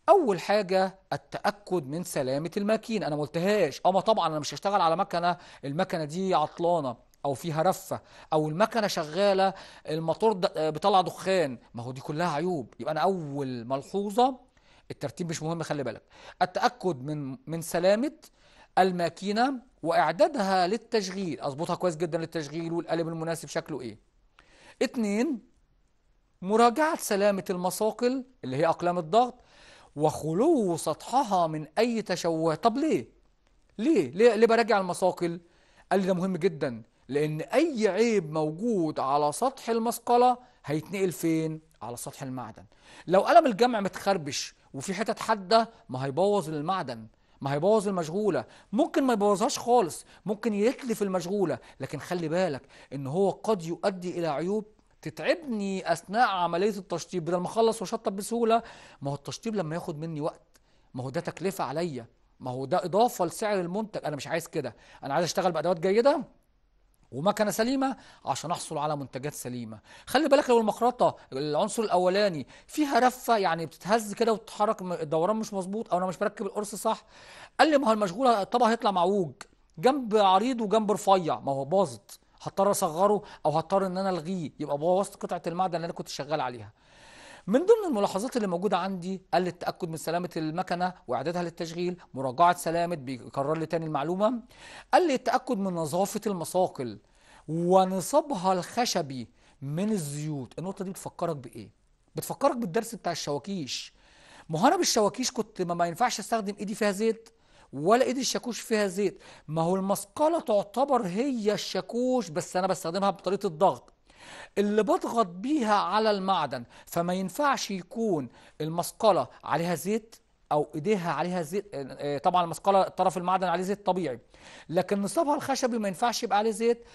اول حاجه التاكد من سلامه الماكينه انا ما قلتهاش اما آه، طبعا انا مش هشتغل على مكنه المكنه دي عطلانه او فيها رفه او المكنه شغاله الموتور آه، بيطلع دخان ما هو دي كلها عيوب يبقى انا اول ملحوظه الترتيب مش مهم خلي بالك التأكد من من سلامة الماكينة وإعدادها للتشغيل أظبطها كويس جدا للتشغيل والقالب المناسب شكله إيه اتنين مراجعة سلامة المصاقل اللي هي أقلام الضغط وخلو سطحها من أي تشوه طب ليه؟ ليه؟ ليه, ليه براجع المصاقل؟ قال لي ده مهم جدا لأن أي عيب موجود على سطح المصقلة هيتنقل فين؟ على سطح المعدن لو قلم الجمع متخربش وفي حتت حاده ما هيبوظ المعدن ما هيبوظ المشغوله ممكن ما يبوظهاش خالص ممكن يتلف المشغوله لكن خلي بالك ان هو قد يؤدي الى عيوب تتعبني اثناء عمليه التشطيب بدل ما اخلص واشطب بسهوله ما هو التشطيب لما ياخد مني وقت ما هو ده تكلفه عليا ما هو ده اضافه لسعر المنتج انا مش عايز كده انا عايز اشتغل بادوات جيده ومكنه سليمه عشان احصل على منتجات سليمه خلي بالك لو المخرطه العنصر الاولاني فيها رفه يعني بتتهز كده وتتحرك الدوران مش مظبوط او انا مش بركب القرص صح قال لي ما هو المشغوله الطبق هيطلع معوج جنب عريض وجنب رفيع ما هو باظت هضطر اصغره او هضطر ان انا الغيه يبقى بوظت قطعه المعدن اللي انا كنت شغال عليها من ضمن الملاحظات اللي موجوده عندي قال التاكد من سلامه المكنه واعدادها للتشغيل مراجعه سلامه بيكرر لي تاني المعلومه قال لي التاكد من نظافه المصاقل ونصابها الخشبي من الزيوت النقطه دي بتفكرك بايه بتفكرك بالدرس بتاع الشواكيش ما هو انا بالشواكيش كنت ما, ما ينفعش استخدم ايدي فيها زيت ولا ايدي الشاكوش فيها زيت ما هو المثقله تعتبر هي الشاكوش بس انا بستخدمها بطريقه الضغط اللي بضغط بيها على المعدن فما ينفعش يكون المثقله عليها زيت او ايديها عليها زيت آه، آه، طبعا المثقله الطرف المعدن عليه زيت طبيعي لكن نصابها الخشبي ما ينفعش يبقى عليه زيت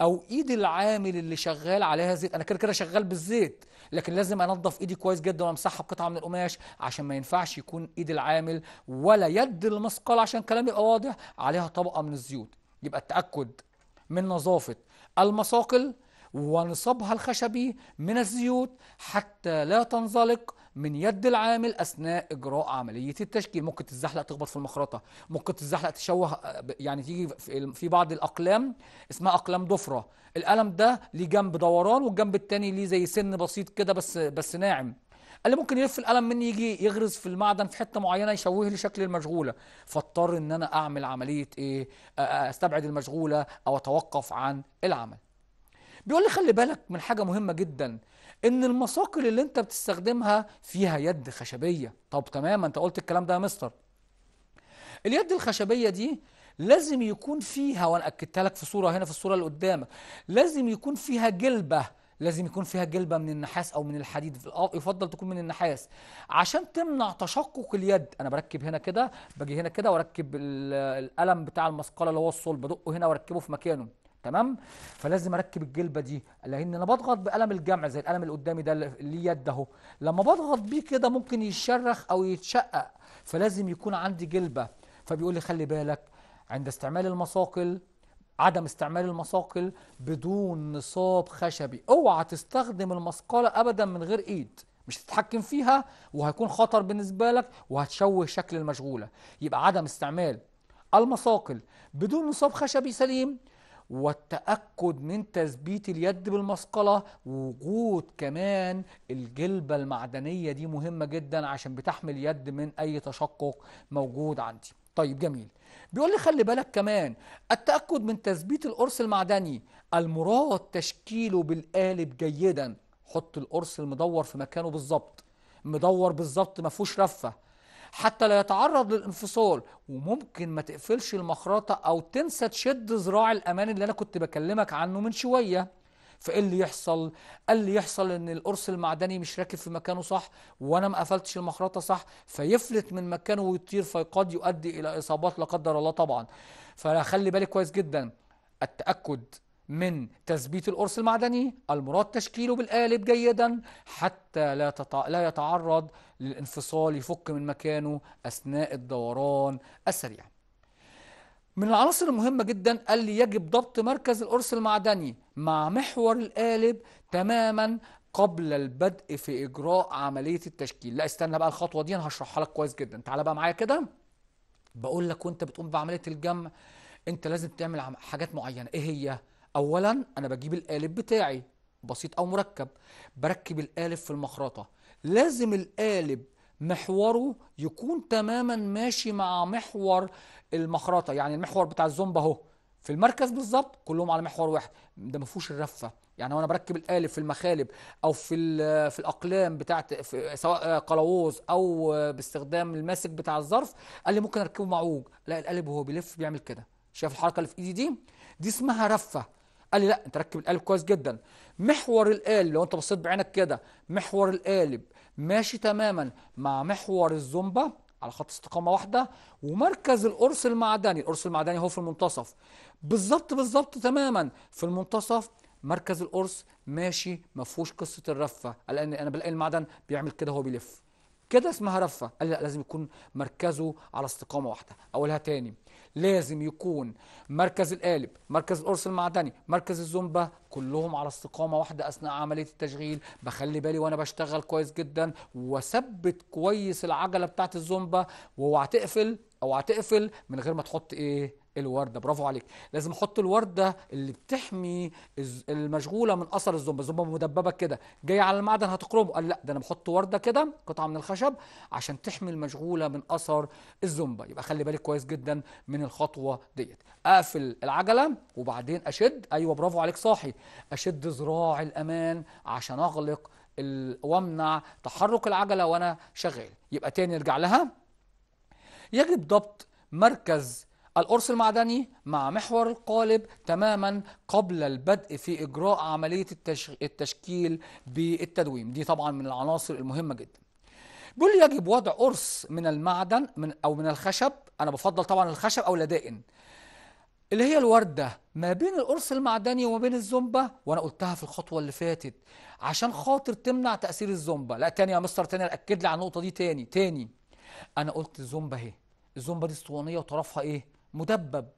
او ايد العامل اللي شغال عليها زيت انا كده كده شغال بالزيت لكن لازم انضف ايدي كويس جدا وامسحها بقطعه من القماش عشان ما ينفعش يكون ايد العامل ولا يد المثقله عشان كلامي يبقى واضح عليها طبقه من الزيوت يبقى التاكد من نظافه المثاقل ونصبها الخشبي من الزيوت حتى لا تنزلق من يد العامل اثناء اجراء عمليه التشكيل ممكن تتزحلق تخبط في المخرطه ممكن تتزحلق تشوه آه، يعني تيجي في بعض الاقلام اسمها اقلام ضفره القلم ده ليه جنب دوران والجنب التاني ليه زي سن بسيط كده بس بس ناعم اللي ممكن يلف القلم مني يجي يغرز في المعدن في حته معينه يشوه لي شكل المشغوله فاضطر ان انا اعمل عمليه ايه استبعد المشغوله او اتوقف عن العمل بيقول لي خلي بالك من حاجة مهمة جدا ان المصاقل اللي انت بتستخدمها فيها يد خشبية طب تمام انت قلت الكلام ده يا مستر اليد الخشبية دي لازم يكون فيها وانا اكدتها لك في صورة هنا في الصورة اللي قدامك لازم يكون فيها جلبة لازم يكون فيها جلبة من النحاس او من الحديد يفضل تكون من النحاس عشان تمنع تشقق اليد انا بركب هنا كده باجي هنا كده واركب القلم بتاع المسقلة اللي هو الصلب بدقه هنا واركبه في مكانه تمام فلازم اركب الجلبه دي لان انا بضغط بقلم الجمع زي القلم اللي قدامي ده اللي يد اهو لما بضغط بيه كده ممكن يتشرخ او يتشقق فلازم يكون عندي جلبه فبيقول لي خلي بالك عند استعمال المصاقل عدم استعمال المصاقل بدون نصاب خشبي اوعى تستخدم المصقله ابدا من غير ايد مش تتحكم فيها وهيكون خطر بالنسبه لك وهتشوه شكل المشغوله يبقى عدم استعمال المصاقل بدون نصاب خشبي سليم والتأكد من تثبيت اليد بالمسقلة ووجود كمان الجلبة المعدنية دي مهمة جدا عشان بتحمي اليد من أي تشقق موجود عندي طيب جميل بيقول لي خلي بالك كمان التأكد من تثبيت القرص المعدني المراد تشكيله بالقالب جيدا حط القرص المدور في مكانه بالظبط مدور بالظبط ما فيهوش رفه حتى لا يتعرض للانفصال وممكن ما تقفلش المخرطة أو تنسى تشد ذراع الأمان اللي أنا كنت بكلمك عنه من شوية فايه اللي يحصل؟ اللي يحصل ان القرص المعدني مش راكب في مكانه صح وانا ما قفلتش المخرطه صح فيفلت من مكانه ويطير فقد يؤدي الى اصابات لا قدر الله طبعا. فخلي بالك كويس جدا التاكد من تثبيت القرص المعدني المراد تشكيله بالقالب جيدا حتى لا, لا يتعرض للانفصال يفك من مكانه أثناء الدوران السريع من العناصر المهمة جدا قال لي يجب ضبط مركز القرص المعدني مع محور القالب تماما قبل البدء في إجراء عملية التشكيل لا استنى بقى الخطوة دي أنا هشرحها لك كويس جدا تعالى بقى معايا كده بقول لك وانت بتقوم بعملية الجمع انت لازم تعمل حاجات معينة ايه هي؟ اولا انا بجيب القالب بتاعي بسيط او مركب بركب القالب في المخرطه لازم القالب محوره يكون تماما ماشي مع محور المخرطه يعني المحور بتاع الزومبا اهو في المركز بالظبط كلهم على محور واحد ده ما فيهوش الرفه يعني وانا بركب القالب في المخالب او في في الاقلام بتاعت في سواء قلاووز او باستخدام الماسك بتاع الظرف قال لي ممكن اركبه معوج لا القالب وهو بيلف بيعمل كده شايف الحركه اللي في ايدي دي دي اسمها رفه قال لي لا انت ركب القالب كويس جدا محور القالب لو انت بصيت بعينك كده محور القالب ماشي تماما مع محور الزومبا على خط استقامه واحده ومركز القرص المعدني القرص المعدني هو في المنتصف بالظبط بالظبط تماما في المنتصف مركز القرص ماشي ما فيهوش قصه الرفه لان انا بلاقي المعدن بيعمل كده وهو بيلف كده اسمها رفه قال لا لازم يكون مركزه على استقامه واحده اقولها تاني لازم يكون مركز القالب مركز القرص المعدني مركز الزومبا كلهم على استقامه واحده اثناء عمليه التشغيل بخلي بالي وانا بشتغل كويس جدا واثبت كويس العجله بتاعت الزومبا واوعى تقفل اوعى تقفل من غير ما تحط ايه الورده برافو عليك لازم احط الورده اللي بتحمي المشغوله من اثر الزومبا الزومبا مدببه كده جايه على المعدن هتقربه قال لا ده انا بحط ورده كده قطعه من الخشب عشان تحمي المشغوله من اثر الزومبا يبقى خلي بالك كويس جدا من الخطوه ديت اقفل العجله وبعدين اشد ايوه برافو عليك صاحي اشد ذراع الامان عشان اغلق ال... وامنع تحرك العجله وانا شغال يبقى تاني نرجع لها يجب ضبط مركز القرص المعدني مع محور القالب تماما قبل البدء في إجراء عملية التشكيل بالتدويم دي طبعا من العناصر المهمة جدا بيقول يجب وضع قرص من المعدن من أو من الخشب أنا بفضل طبعا الخشب أو لدائن اللي هي الوردة ما بين القرص المعدني وما بين الزومبا وأنا قلتها في الخطوة اللي فاتت عشان خاطر تمنع تأثير الزومبا لا تاني يا مستر تاني أكد لي على النقطة دي تاني تاني أنا قلت الزومبا أهي الزومبا دي اسطوانية وطرفها إيه مدبب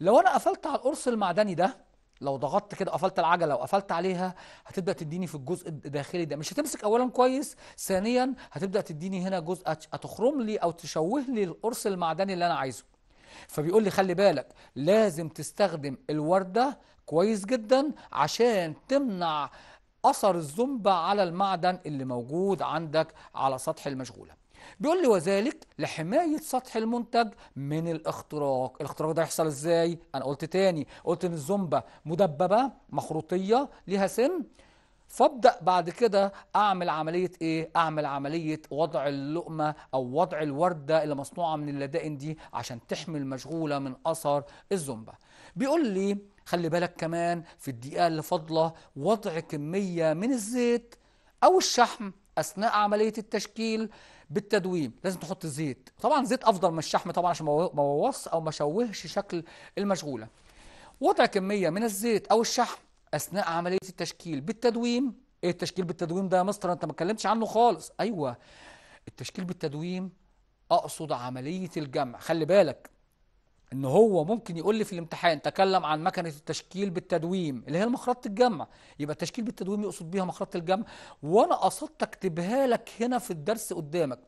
لو انا قفلت على القرص المعدني ده لو ضغطت كده قفلت العجله وقفلت عليها هتبدا تديني في الجزء الداخلي ده مش هتمسك اولا كويس ثانيا هتبدا تديني هنا جزء هتخرم لي او تشوه لي القرص المعدني اللي انا عايزه فبيقول لي خلي بالك لازم تستخدم الورده كويس جدا عشان تمنع اثر الزومبا على المعدن اللي موجود عندك على سطح المشغوله بيقول لي وذلك لحماية سطح المنتج من الاختراق الاختراق ده يحصل ازاي انا قلت تاني قلت ان الزومبا مدببة مخروطية ليها سن فابدا بعد كده اعمل عمليه ايه اعمل عمليه وضع اللقمه او وضع الورده اللي مصنوعه من اللدائن دي عشان تحمي المشغوله من اثر الزومبا بيقول لي خلي بالك كمان في الدقيقه اللي فاضله وضع كميه من الزيت او الشحم اثناء عمليه التشكيل بالتدويم لازم تحط زيت طبعا زيت افضل من الشحم طبعا عشان ما بوظش او ما شوهش شكل المشغوله وضع كميه من الزيت او الشحم اثناء عمليه التشكيل بالتدويم ايه التشكيل بالتدويم ده يا مستر انت ما اتكلمتش عنه خالص ايوه التشكيل بالتدويم اقصد عمليه الجمع خلي بالك ان هو ممكن يقول لي في الامتحان تكلم عن مكنه التشكيل بالتدويم اللي هي مخرطه الجمع يبقى التشكيل بالتدويم يقصد بيها مخرطه الجمع وانا قصدت اكتبها لك هنا في الدرس قدامك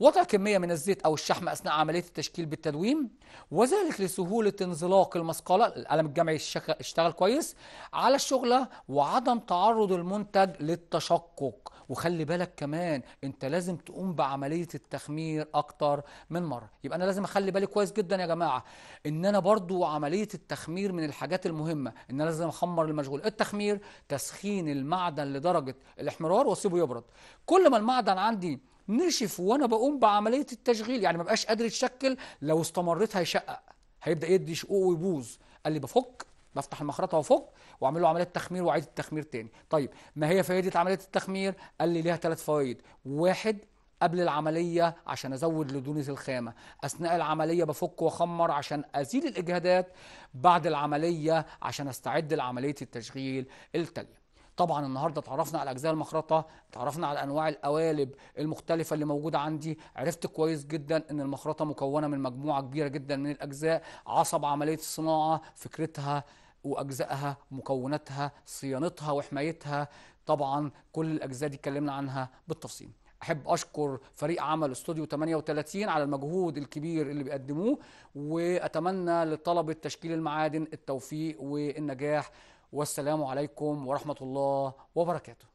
وضع كميه من الزيت او الشحم اثناء عمليه التشكيل بالتدويم وذلك لسهوله انزلاق المسقله القلم الجمعي اشتغل كويس على الشغله وعدم تعرض المنتج للتشقق وخلي بالك كمان انت لازم تقوم بعمليه التخمير اكتر من مره يبقى انا لازم اخلي بالي كويس جدا يا جماعه ان انا برضو عمليه التخمير من الحاجات المهمه ان انا لازم اخمر المشغول التخمير تسخين المعدن لدرجه الاحمرار واسيبه يبرد كل ما المعدن عندي نشف وانا بقوم بعمليه التشغيل يعني ما بقاش قادر يتشكل لو استمريت هيشقق هيبدا يدي شقوق ويبوظ قال لي بفك بفتح المخرطه وافك واعمل له عمليه تخمير واعيد التخمير تاني طيب ما هي فائده عمليه التخمير قال لي ليها ثلاث فوائد واحد قبل العملية عشان أزود لدونة الخامة أثناء العملية بفك وأخمر عشان أزيل الإجهادات بعد العملية عشان أستعد لعملية التشغيل التالية طبعا النهارده اتعرفنا على اجزاء المخرطه اتعرفنا على انواع القوالب المختلفه اللي موجوده عندي عرفت كويس جدا ان المخرطه مكونه من مجموعه كبيره جدا من الاجزاء عصب عمليه الصناعه فكرتها واجزائها مكوناتها صيانتها وحمايتها طبعا كل الاجزاء دي اتكلمنا عنها بالتفصيل احب اشكر فريق عمل استوديو 38 على المجهود الكبير اللي بيقدموه واتمنى لطلبه تشكيل المعادن التوفيق والنجاح والسلام عليكم ورحمه الله وبركاته